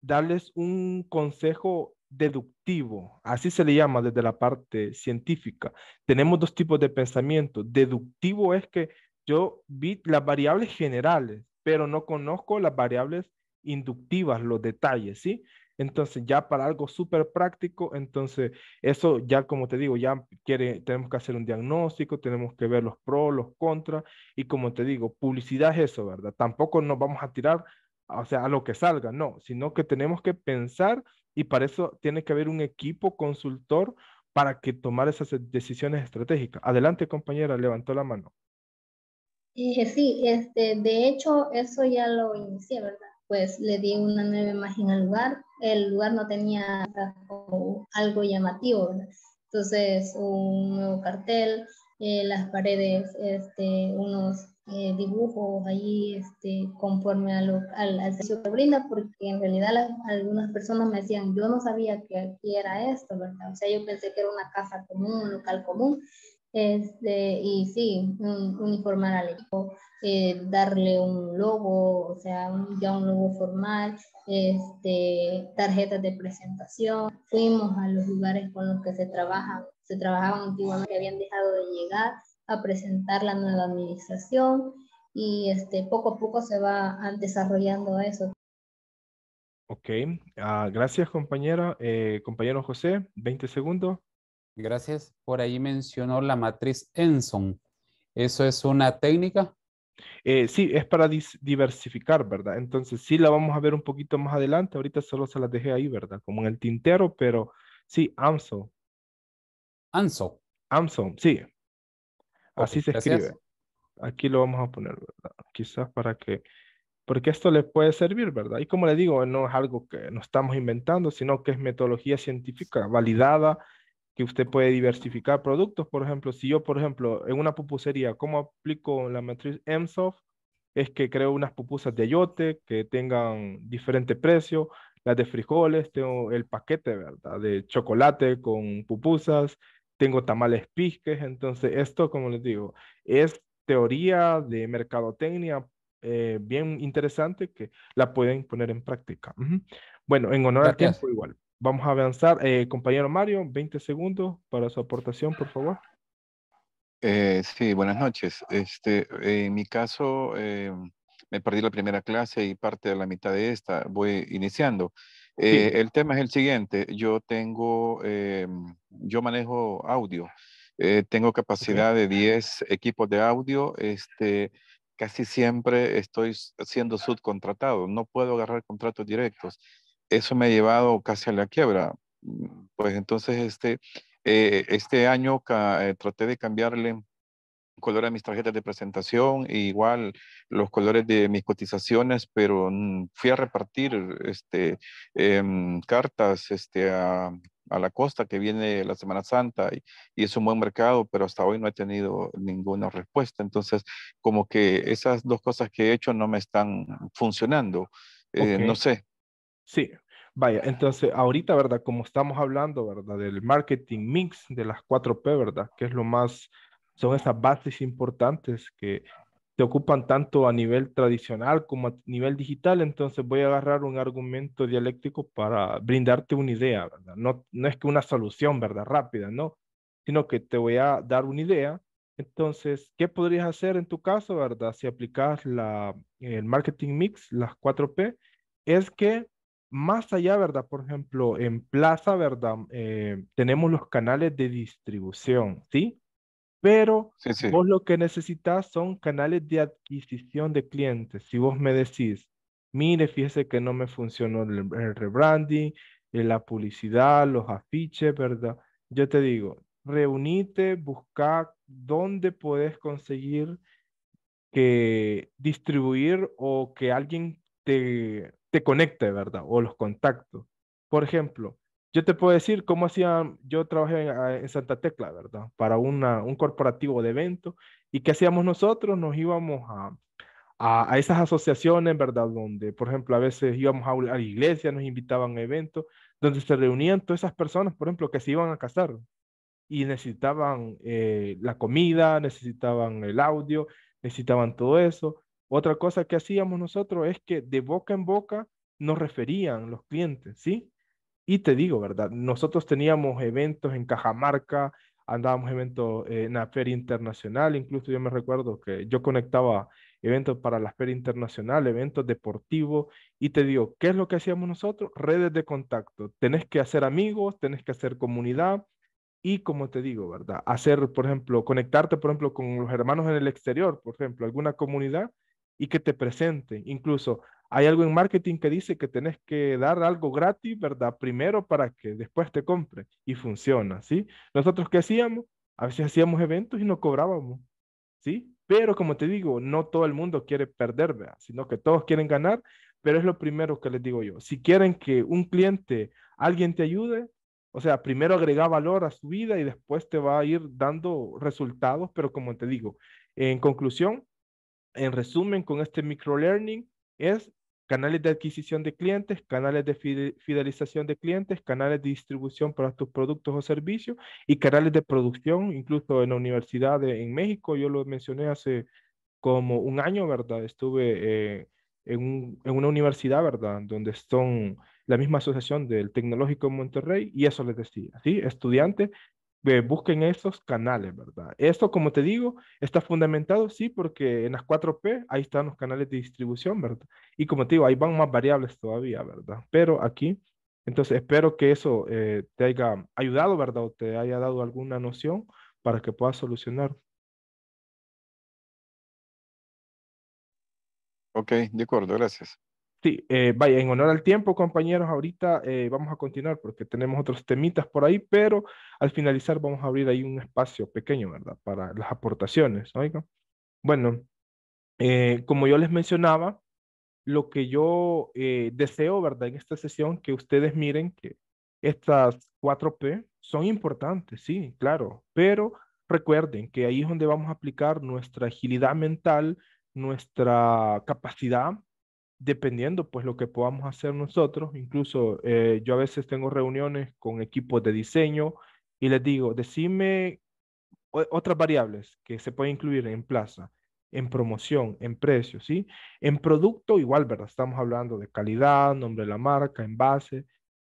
S2: darles un consejo deductivo, así se le llama desde la parte científica. Tenemos dos tipos de pensamiento. Deductivo es que yo vi las variables generales, pero no conozco las variables inductivas, los detalles, ¿sí? Entonces, ya para algo súper práctico, entonces, eso ya como te digo, ya quiere, tenemos que hacer un diagnóstico, tenemos que ver los pros, los contras, y como te digo, publicidad es eso, ¿verdad? Tampoco nos vamos a tirar, o sea, a lo que salga, no, sino que tenemos que pensar y para eso tiene que haber un equipo consultor para que tomar esas decisiones estratégicas. Adelante, compañera, levantó la mano.
S6: Sí, este, de hecho, eso ya lo inicié, ¿verdad? Pues le di una nueva imagen al lugar. El lugar no tenía algo llamativo, ¿verdad? Entonces, un nuevo cartel, eh, las paredes, este, unos eh, dibujos ahí este, conforme a lo, al, servicio que brinda, porque en realidad algunas personas me decían, yo no sabía que aquí era esto, ¿verdad? O sea, yo pensé que era una casa común, un local común, este, y sí, un, uniformar al equipo, eh, darle un logo, o sea, ya un logo formal, este, tarjetas de presentación. Fuimos a los lugares con los que se trabaja, se trabajaban antiguamente, que habían dejado de llegar a presentar la nueva administración y este, poco a poco se va desarrollando eso.
S2: Ok, ah, gracias compañera. Eh, compañero José, 20 segundos. Gracias. Por ahí mencionó la matriz Enson. ¿Eso es una técnica? Eh, sí, es para diversificar, ¿verdad? Entonces sí la vamos a ver un poquito más adelante. Ahorita solo se las dejé ahí, ¿verdad? Como en el tintero, pero sí, AMSO. AMSO. AMSO, sí, Así se escribe. Aquí lo vamos a poner, ¿verdad? Quizás para que, porque esto le puede servir, ¿verdad? Y como le digo, no es algo que nos estamos inventando, sino que es metodología científica validada, que usted puede diversificar productos. Por ejemplo, si yo, por ejemplo, en una pupusería, ¿cómo aplico la matriz EMSOF? Es que creo unas pupusas de ayote que tengan diferente precio, las de frijoles, tengo el paquete, ¿verdad? De chocolate con pupusas, tengo tamales pisques, entonces esto, como les digo, es teoría de mercadotecnia eh, bien interesante que la pueden poner en práctica. Bueno, en honor al tiempo igual. Vamos a avanzar. Eh, compañero Mario, 20 segundos para su aportación, por favor.
S7: Eh, sí, buenas noches. Este, en mi caso, me perdí la primera clase y parte de la mitad de esta. Voy iniciando. Eh, el tema es el siguiente, yo tengo, eh, yo manejo audio, eh, tengo capacidad de 10 equipos de audio, este, casi siempre estoy siendo subcontratado, no puedo agarrar contratos directos. Eso me ha llevado casi a la quiebra. Mm, pues entonces, este, este año traté de cambiarle colores a mis tarjetas de presentación, igual los colores de mis cotizaciones, pero mm, fui a repartir este, em, cartas este, a, la costa que viene la Semana Santa y, y, es un buen mercado, pero hasta hoy no he tenido ninguna respuesta. Entonces, como que esas dos cosas que he hecho no me están funcionando. Eh, no sé. Sí, Vaya, entonces
S2: ahorita, ¿verdad? Como estamos hablando, ¿verdad? Del marketing mix de las 4P, ¿verdad? Que es lo más son esas bases importantes que te ocupan tanto a nivel tradicional como a nivel digital, entonces voy a agarrar un argumento dialéctico para brindarte una idea, ¿verdad? No, no es que una solución, ¿verdad? Rápida, ¿no? Sino que te voy a dar una idea. Entonces, ¿qué podrías hacer en tu caso, ¿verdad? Si aplicas la, el marketing mix, las 4P, es que más allá, ¿verdad? Por ejemplo, en Plaza, ¿verdad? Eh, tenemos los canales de distribución, ¿sí? Pero vos lo que necesitas son canales de adquisición de clientes. Si vos me decís, mire, fíjese que no me funcionó el, rebranding, eh, la publicidad, los afiches, ¿verdad? Yo te digo, reunite, busca dónde puedes conseguir que distribuir o que alguien te, te conecte, ¿verdad? O los contactos. Por ejemplo, yo te puedo decir cómo hacía, yo trabajé en, Santa Tecla, ¿verdad? Para una, un corporativo de evento. ¿Y qué hacíamos nosotros? Nos íbamos a, a, esas asociaciones, ¿verdad? Donde, por ejemplo, a veces íbamos a, la iglesia, nos invitaban a eventos, donde se reunían todas esas personas, por ejemplo, que se iban a casar y necesitaban eh, la comida, necesitaban el audio, necesitaban todo eso. Otra cosa que hacíamos nosotros es que de boca en boca nos referían los clientes, ¿sí? Y te digo, ¿verdad? Nosotros teníamos eventos en Cajamarca, andábamos eventos eh, en la feria internacional, incluso yo me recuerdo que yo conectaba eventos para la feria internacional, eventos deportivos, y te digo, ¿qué es lo que hacíamos nosotros? Redes de contacto. Tenés que hacer amigos, tenés que hacer comunidad, y como te digo, ¿verdad? Hacer, por ejemplo, conectarte, por ejemplo, con los hermanos en el exterior, por ejemplo, alguna comunidad, y que te presenten. Incluso hay algo en marketing que dice que tenés que dar algo gratis, ¿verdad? Primero para que después te compre y funciona, ¿sí? Nosotros qué hacíamos? A veces hacíamos eventos y no cobrábamos, ¿sí? Pero como te digo, no todo el mundo quiere perder, ¿verdad? sino que todos quieren ganar, pero es lo primero que les digo yo. Si quieren que un cliente, alguien te ayude, o sea, primero agrega valor a su vida y después te va a ir dando resultados, pero como te digo, en conclusión, en resumen, con este microlearning es canales de adquisición de clientes, canales de fidelización de clientes, canales de distribución para tus productos o servicios y canales de producción, incluso en la universidad de, en México, yo lo mencioné hace como un año, ¿verdad? Estuve eh, en, una universidad, ¿verdad? Donde son la misma asociación del Tecnológico de Monterrey y eso les decía, ¿sí? Estudiantes eh, busquen esos canales, ¿verdad? Esto, como te digo, está fundamentado, sí, porque en las 4P ahí están los canales de distribución, ¿verdad? Y como te digo, ahí van más variables todavía, ¿verdad? Pero aquí, entonces espero que eso eh, te haya ayudado, ¿verdad? O te haya dado alguna noción para que puedas solucionar.
S7: Ok, de acuerdo, gracias.
S2: Sí, eh, vaya, en honor al tiempo, compañeros, ahorita eh, vamos a continuar porque tenemos otros temitas por ahí, pero al finalizar vamos a abrir ahí un espacio pequeño, ¿verdad? Para las aportaciones, oiga. Bueno, eh, como yo les mencionaba, lo que yo deseo, ¿verdad? En esta sesión, que ustedes miren que estas cuatro p son importantes, sí, claro, pero recuerden que ahí es donde vamos a aplicar nuestra agilidad mental, nuestra capacidad dependiendo pues lo que podamos hacer nosotros. Incluso eh, yo a veces tengo reuniones con equipos de diseño y les digo, decime otras variables que se pueden incluir en plaza, en promoción, en precio, ¿sí? En producto igual, ¿verdad? Estamos hablando de calidad, nombre de la marca, envase,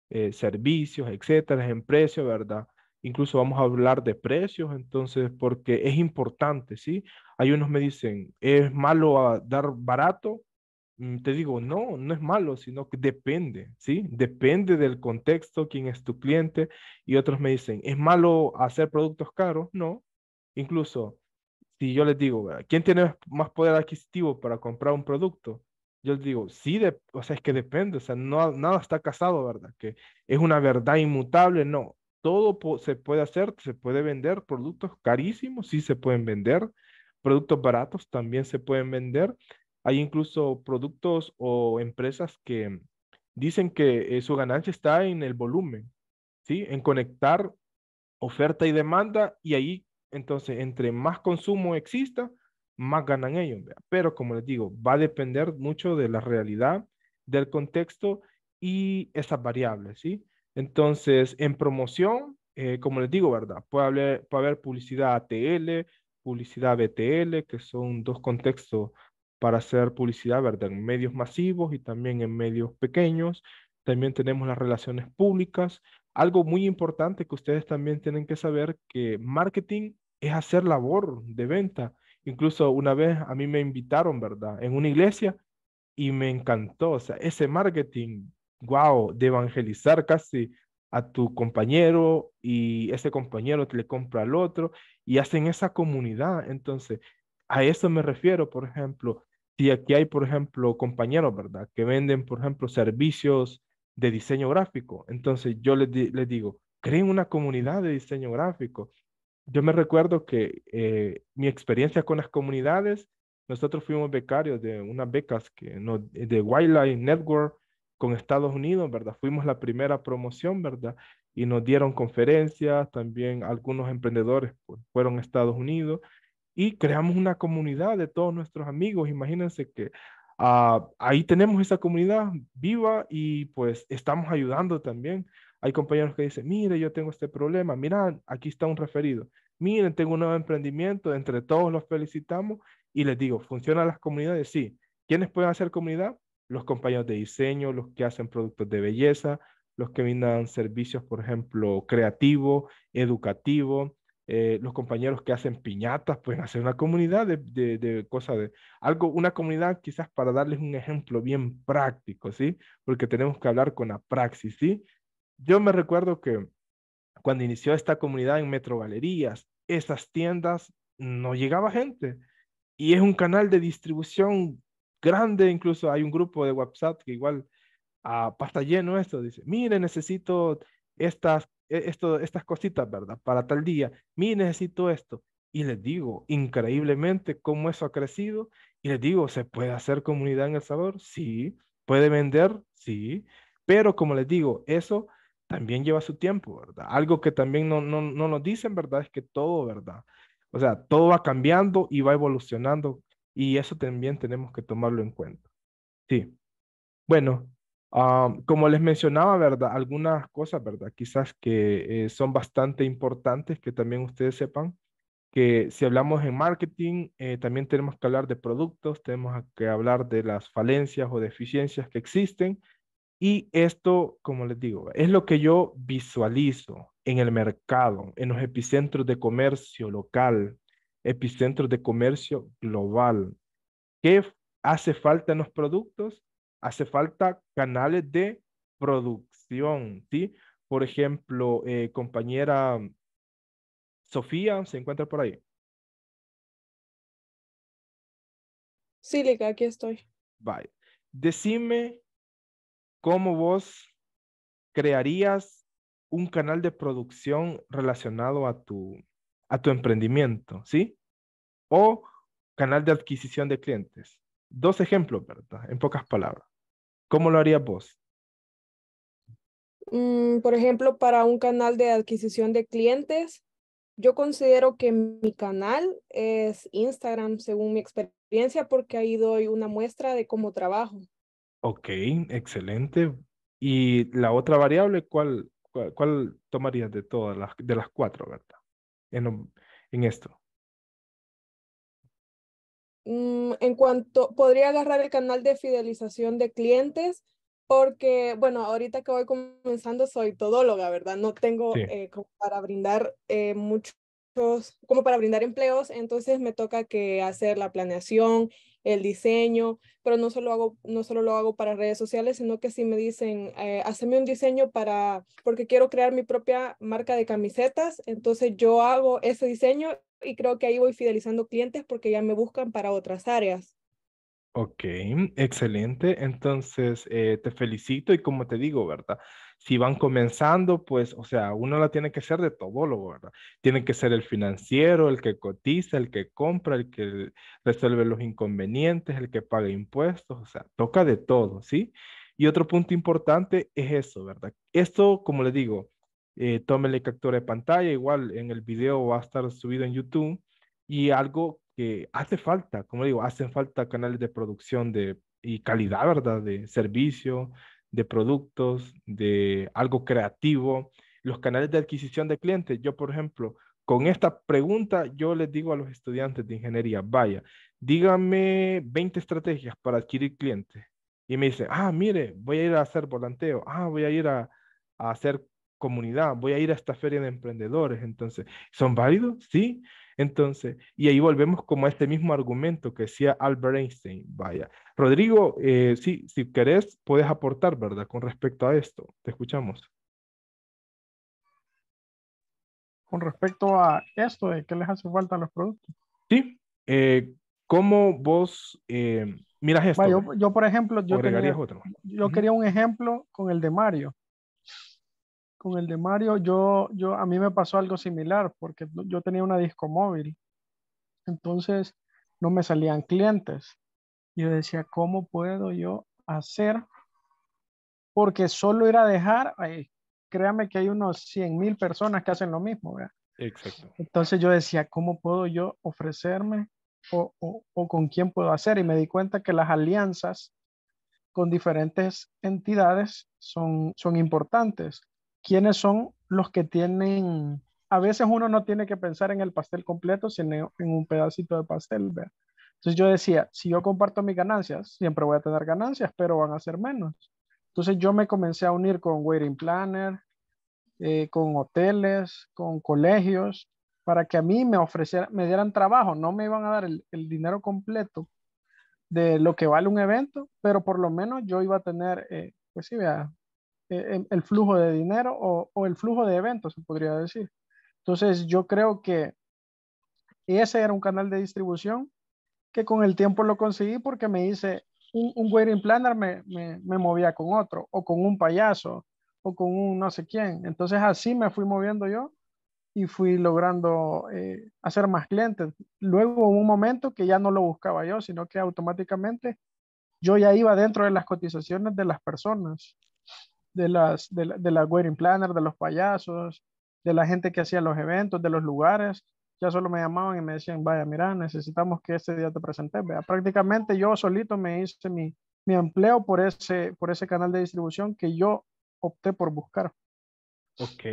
S2: eh, servicios, etcétera, en precio, ¿verdad? Incluso vamos a hablar de precios, entonces, porque es importante, ¿sí? Hay unos me dicen, es malo ah, dar barato, Mm, te digo, no, no es malo, sino que depende, ¿sí? Depende del contexto, quién es tu cliente. Y otros me dicen, ¿es malo hacer productos caros? No. Incluso, si yo les digo, ¿quién tiene más poder adquisitivo para comprar un producto? Yo les digo, sí, de, o sea, es que depende, o sea, no, nada está casado, ¿verdad? Que es una verdad inmutable, no. Todo se puede hacer, se puede vender, productos carísimos sí se pueden vender, productos baratos también se pueden vender, hay incluso productos o empresas que dicen que eh, su ganancia está en el volumen, ¿sí? En conectar oferta y demanda y ahí entonces entre más consumo exista, más ganan ellos. Pero como les digo, va a depender mucho de la realidad, del contexto y esas variables, ¿sí? Entonces, en promoción, eh, como les digo, ¿verdad? Puede haber, puede haber publicidad ATL, publicidad BTL, que son dos contextos para hacer publicidad, ¿verdad? En medios masivos y también en medios pequeños. También tenemos las relaciones públicas. Algo muy importante que ustedes también tienen que saber que marketing es hacer labor de venta. Incluso una vez a mí me invitaron, ¿verdad? En una iglesia y me encantó, o sea, ese marketing, guau, de evangelizar casi a tu compañero y ese compañero te le compra al otro y hacen esa comunidad. Entonces, a eso me refiero, por ejemplo, si aquí hay, por ejemplo, compañeros, ¿verdad? Que venden, por ejemplo, servicios de diseño gráfico. Entonces yo les, digo, creen una comunidad de diseño gráfico. Yo me recuerdo que eh, mi experiencia con las comunidades, nosotros fuimos becarios de unas becas que no de Wildlife Network con Estados Unidos, ¿verdad? Fuimos la primera promoción, ¿verdad? Y nos dieron conferencias, también algunos emprendedores pues, fueron a Estados Unidos y creamos una comunidad de todos nuestros amigos. Imagínense que ah, ahí tenemos esa comunidad viva y pues estamos ayudando también. Hay compañeros que dicen, mire, yo tengo este problema, Miran, aquí está un referido, miren, tengo un nuevo emprendimiento, entre todos los felicitamos y les digo, ¿funcionan las comunidades? Sí. ¿Quiénes pueden hacer comunidad? Los compañeros de diseño, los que hacen productos de belleza, los que brindan servicios, por ejemplo, creativo, educativo, eh, los compañeros que hacen piñatas pueden hacer una comunidad de, de, de cosas de algo, una comunidad quizás para darles un ejemplo bien práctico, ¿sí? Porque tenemos que hablar con la praxis, ¿sí? Yo me recuerdo que cuando inició esta comunidad en Metro Galerías, esas tiendas no llegaba gente y es un canal de distribución grande, incluso hay un grupo de WhatsApp que igual a ah, pasta lleno esto, dice, mire, necesito estas e-, esto, estas cositas, ¿verdad? Para tal día, mi necesito esto. Y les digo, increíblemente, cómo eso ha crecido. Y les digo, ¿se puede hacer comunidad en El sabor? Sí. ¿Puede vender? Sí. Pero como les digo, eso también lleva su tiempo, ¿verdad? Algo que también no, no, no nos dicen, ¿verdad? Es que todo, ¿verdad? O sea, todo va cambiando y va evolucionando. Y eso también tenemos que tomarlo en cuenta. Sí. Bueno, Ah, como les mencionaba, ¿verdad? Algunas cosas, ¿verdad? Quizás que eh, son bastante importantes que también ustedes sepan que si hablamos en marketing, eh, también tenemos que hablar de productos, tenemos que hablar de las falencias o deficiencias que existen. Y esto, como les digo, es lo que yo visualizo en el mercado, en los epicentros de comercio local, epicentros de comercio global. ¿Qué hace falta en los productos? hace falta canales de producción, ¿sí? Por ejemplo, eh, compañera Sofía, ¿se encuentra por
S1: ahí? Sí, Lika, aquí estoy.
S2: Bye. Decime cómo vos crearías un canal de producción relacionado a tu, a tu emprendimiento, ¿sí? O canal de adquisición de clientes. Dos ejemplos, ¿verdad? En pocas palabras. ¿Cómo lo harías vos?
S1: Mm,
S3: por ejemplo, para un canal de adquisición de clientes, yo considero que mi canal es Instagram, según mi experiencia, porque ahí doy una muestra de cómo trabajo.
S2: Ok, excelente. ¿Y la otra variable, cuál, cuál, tomarías de todas las, de las cuatro, Berta? En, en esto.
S3: Mm, en cuanto, podría agarrar el canal de fidelización de clientes, porque, bueno, ahorita que voy comenzando soy todóloga, ¿verdad? No tengo eh, como para brindar eh, muchos, como para brindar empleos, entonces me toca que hacer la planeación, el diseño, pero no solo, hago, no solo lo hago para redes sociales, sino que si me dicen, eh, un diseño para, porque quiero crear mi propia marca de camisetas, entonces yo hago ese diseño y creo que ahí voy fidelizando clientes porque ya me buscan para otras áreas.
S2: Ok, excelente. Entonces, eh, te felicito y como te digo, ¿verdad? Si van comenzando, pues, o sea, uno la tiene que ser de lo ¿verdad? Tiene que ser el financiero, el que cotiza, el que compra, el que resuelve los inconvenientes, el que paga impuestos, o sea, toca de todo, ¿sí? Y otro punto importante es eso, ¿verdad? Esto, como le digo, eh, tómele captura de pantalla, igual en el video va a estar subido en YouTube y algo que hace falta, como digo, hacen falta canales de producción de, y calidad, ¿verdad? De servicio, de productos, de algo creativo, los canales de adquisición de clientes. Yo, por ejemplo, con esta pregunta, yo les digo a los estudiantes de ingeniería, vaya, díganme 20 estrategias para adquirir clientes. Y me dice, ah, mire, voy a ir a hacer volanteo, ah, voy a ir a, a hacer comunidad, voy a ir a esta feria de emprendedores, entonces, ¿son válidos? Sí. Entonces, y ahí volvemos como a este mismo argumento que decía Albert Einstein, vaya. Rodrigo, eh, sí, si querés, puedes aportar, ¿verdad? Con respecto a esto, te escuchamos. Con respecto a esto, de eh, qué les hace falta los productos. Sí, eh, ¿cómo vos miras esto?
S5: yo, por ejemplo, yo, yo quería un ejemplo con el de Mario con el de Mario, yo, yo, a mí me pasó algo similar porque yo tenía una disco móvil. Entonces no me salían clientes. Yo decía, ¿cómo puedo yo hacer? Porque solo ir a dejar, eh, créame que hay unos 100 mil personas que hacen lo mismo. ¿verdad? Exacto. Entonces yo decía, ¿cómo puedo yo ofrecerme o, o, o con quién puedo hacer? Y me di cuenta que las alianzas con diferentes entidades son, son importantes quiénes son los que tienen, a veces uno no tiene que pensar en el pastel completo, sino en un pedacito de pastel. ¿ver? Entonces yo decía, si yo comparto mis ganancias, siempre voy a tener ganancias, pero van a ser menos. Entonces yo me comencé a unir con Waiting Planner, eh, con hoteles, con colegios, para que a mí me ofrecieran, me dieran trabajo, no me iban a dar el, dinero completo de lo que vale un evento, pero por lo menos yo iba a tener, eh, pues sí, vea, el, flujo de dinero o, el flujo de eventos, se podría decir. Entonces, yo creo que ese era un canal de distribución que con el tiempo lo conseguí porque me hice un, wedding planner, me, movía con otro, o con un payaso, o con un no sé quién. Entonces, así me fui moviendo yo y fui logrando eh, hacer más clientes. Luego hubo un momento que ya no lo buscaba yo, sino que automáticamente yo ya iba dentro de las cotizaciones de las personas de las de la, wedding planner, de los payasos, de la gente que hacía los eventos, de los lugares, ya solo me llamaban y me decían, vaya, mira, necesitamos que este día te presentes. Vea, prácticamente yo solito me hice mi, mi empleo por ese, por ese canal de distribución que yo opté por buscar.
S2: Ok,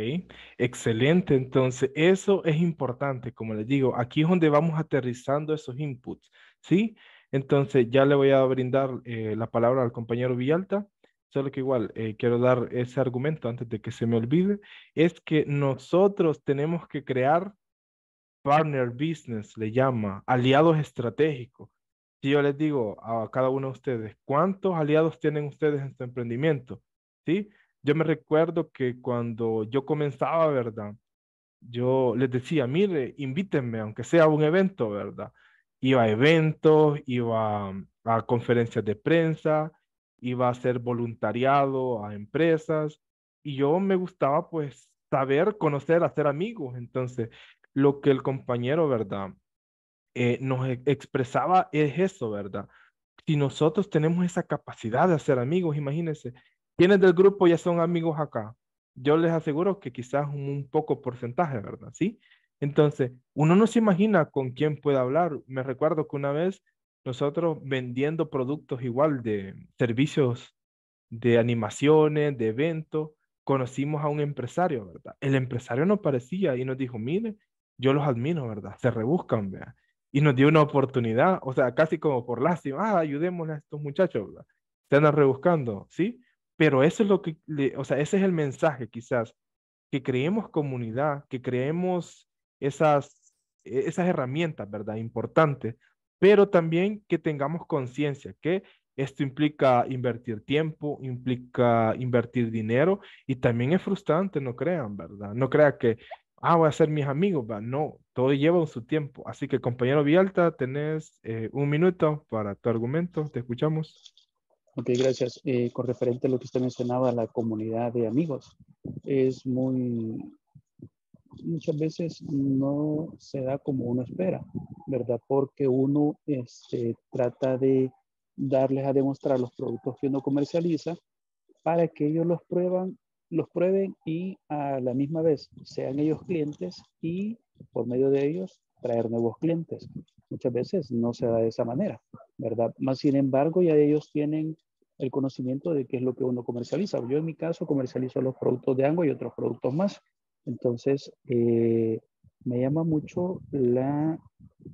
S2: excelente. Entonces, eso es importante, como les digo, aquí es donde vamos aterrizando esos inputs, ¿sí? Entonces, ya le voy a brindar eh, la palabra al compañero Villalta solo que igual eh, quiero dar ese argumento antes de que se me olvide, es que nosotros tenemos que crear partner business, le llama, aliados estratégicos. Si yo les digo a cada uno de ustedes, ¿cuántos aliados tienen ustedes en su emprendimiento? ¿Sí? Yo me recuerdo que cuando yo comenzaba, ¿verdad? Yo les decía, mire, invítenme, aunque sea un evento, ¿verdad? Iba a eventos, iba a conferencias de prensa, iba a ser voluntariado a empresas y yo me gustaba pues saber, conocer, hacer amigos. Entonces, lo que el compañero, ¿verdad? Eh, nos e, expresaba es eso, ¿verdad? Si nosotros tenemos esa capacidad de hacer amigos, imagínense, quienes del grupo ya son amigos acá, yo les aseguro que quizás un, un poco porcentaje, ¿verdad? Sí. Entonces, uno no se imagina con quién puede hablar. Me recuerdo que una vez nosotros vendiendo productos igual de servicios de animaciones, de eventos, conocimos a un empresario, ¿verdad? El empresario nos parecía y nos dijo, mire, yo los admiro, ¿verdad? Se rebuscan, ¿verdad? Y nos dio una oportunidad, o sea, casi como por lástima, ah, ayudemos a estos muchachos, ¿verdad? Se andan rebuscando, ¿sí? Pero eso es lo que, o sea, ese es el mensaje quizás, que creemos comunidad, que creemos esas, e-, esas herramientas, ¿verdad? Importantes pero también que tengamos conciencia que esto implica invertir tiempo, implica invertir dinero y también es frustrante, no crean, ¿verdad? No crean que, ah, voy a ser mis amigos, No, todo lleva su tiempo. Así que, compañero Vialta, tenés eh, un minuto para tu argumento, te escuchamos. Ok, gracias. Eh, con referente a lo que usted mencionaba, la comunidad de amigos,
S4: es muy muchas veces no se da como uno espera, ¿verdad? Porque uno este, trata de darles a demostrar los productos que uno comercializa para que ellos los prueban, los prueben y a la misma vez sean ellos clientes y por medio de ellos traer nuevos clientes. Muchas veces no se da de esa manera, ¿verdad? Más sin embargo, ya ellos tienen el conocimiento de qué es lo que uno comercializa. Yo en mi caso comercializo los productos de Ango y otros productos más. Entonces, eh, me llama mucho la,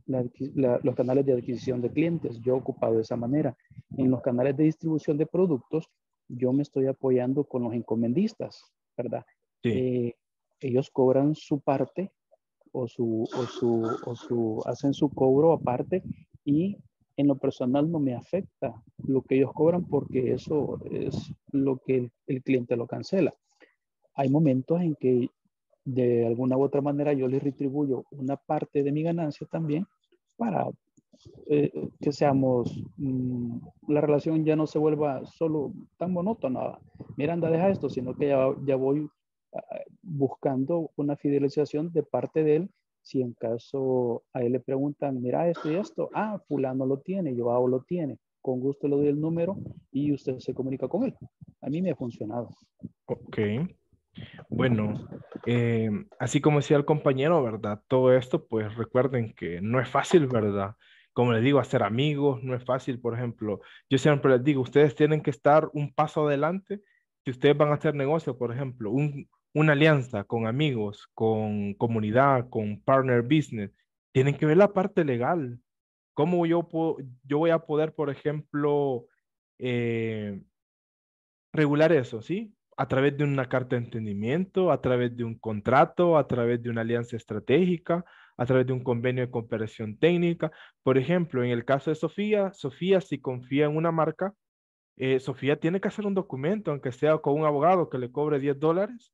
S4: los canales de adquisición de clientes. Yo he ocupado de esa manera. En los canales de distribución de productos, yo me estoy apoyando con los encomendistas, ¿verdad? Eh, ellos cobran su parte o su, su, su, hacen su cobro aparte y en lo personal no me afecta lo que ellos cobran porque eso es lo que el cliente lo cancela. Hay momentos en que de alguna u otra manera yo le retribuyo una parte de mi ganancia también para eh, que seamos, mm, la relación ya no se vuelva solo tan monótona, Miranda deja esto, sino que ya, voy ah, buscando una fidelización de parte de él, si en caso a él le preguntan, mira esto y esto, ah, fulano lo tiene, yo hago lo tiene, con gusto le doy el número y usted se comunica con él. A mí me ha funcionado.
S2: Ok. Bueno, eh, así como decía el compañero, ¿verdad? Todo esto, pues recuerden que no es fácil, ¿verdad? Como les digo, hacer amigos no es fácil, por ejemplo. Yo siempre les digo, ustedes tienen que estar un paso adelante si ustedes van a hacer negocio, por ejemplo, un, una alianza con amigos, con comunidad, con partner business, tienen que ver la parte legal. ¿Cómo yo, yo voy a poder, por ejemplo, eh, regular eso, ¿sí? a través de una carta de entendimiento, a través de un contrato, a través de una alianza estratégica, a través de un convenio de cooperación técnica. Por ejemplo, en el caso de Sofía, Sofía si confía en una marca, eh, Sofía tiene que hacer un documento, aunque sea con un abogado que le cobre 10 dólares,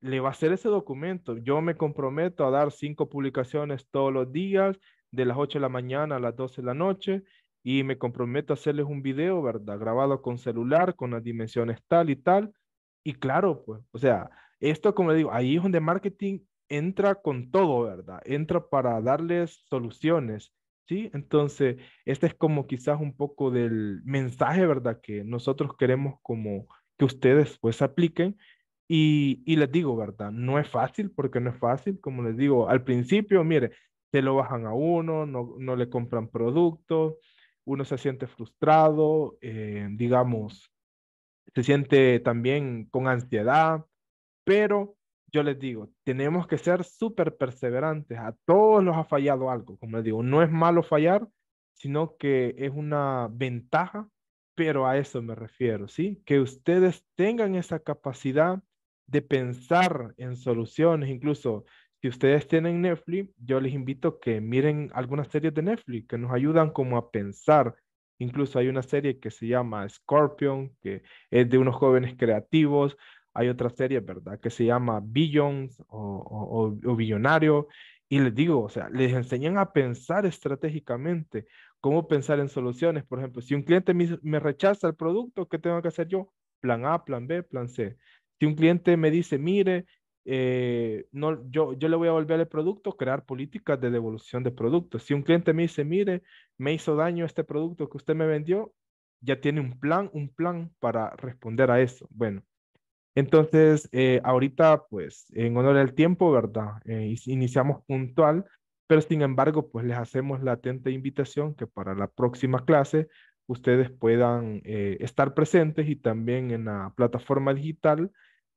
S2: le va a hacer ese documento. Yo me comprometo a dar cinco publicaciones todos los días, de las 8 de la mañana a las 12 de la noche, y me comprometo a hacerles un video, ¿verdad? Grabado con celular, con las dimensiones tal y tal, y claro, pues, o sea, esto, como le digo, ahí es donde marketing entra con todo, ¿verdad? Entra para darles soluciones, ¿sí? Entonces, este es como quizás un poco del mensaje, ¿verdad? Que nosotros queremos como que ustedes pues apliquen. Y, y les digo, ¿verdad? No es fácil, porque no es fácil, como les digo, al principio, mire, se lo bajan a uno, no, le compran producto, uno se siente frustrado, eh, digamos, se siente también con ansiedad, pero yo les digo, tenemos que ser súper perseverantes. A todos los ha fallado algo, como les digo, no es malo fallar, sino que es una ventaja, pero a eso me refiero, ¿sí? Que ustedes tengan esa capacidad de pensar en soluciones, incluso si ustedes tienen Netflix, yo les invito que miren algunas series de Netflix que nos ayudan como a pensar, Incluso hay una serie que se llama Scorpion, que es de unos jóvenes creativos. Hay otra serie, ¿verdad?, que se llama Billions o, o, Billonario. Y les digo, o sea, les enseñan a pensar estratégicamente, cómo pensar en soluciones. Por ejemplo, si un cliente me rechaza el producto, ¿qué tengo que hacer yo? Plan A, plan B, plan C. Si un cliente me dice, mire, eh, no, yo, yo le voy a volver el producto, crear políticas de devolución de productos. Si un cliente me dice, mire, me hizo daño este producto que usted me vendió, ya tiene un plan, un plan para responder a eso. Bueno, entonces, eh, ahorita, pues, en honor al tiempo, ¿verdad? Eh, iniciamos puntual, pero sin embargo, pues les hacemos la atenta invitación que para la próxima clase ustedes puedan estar presentes y también en la plataforma digital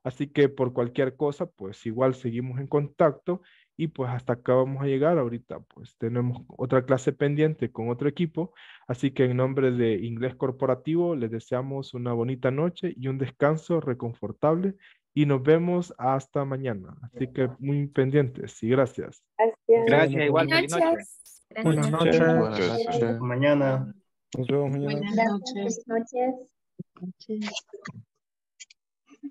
S2: Así que por cualquier cosa, pues igual seguimos en contacto y pues hasta acá vamos a llegar. Ahorita pues tenemos otra clase pendiente con otro equipo. Así que en nombre de Inglés Corporativo les deseamos una bonita noche y un descanso reconfortable y nos vemos hasta mañana. Así que muy pendientes y gracias.
S1: Gracias. Buenas noches. Buenas noches. Buenas noches.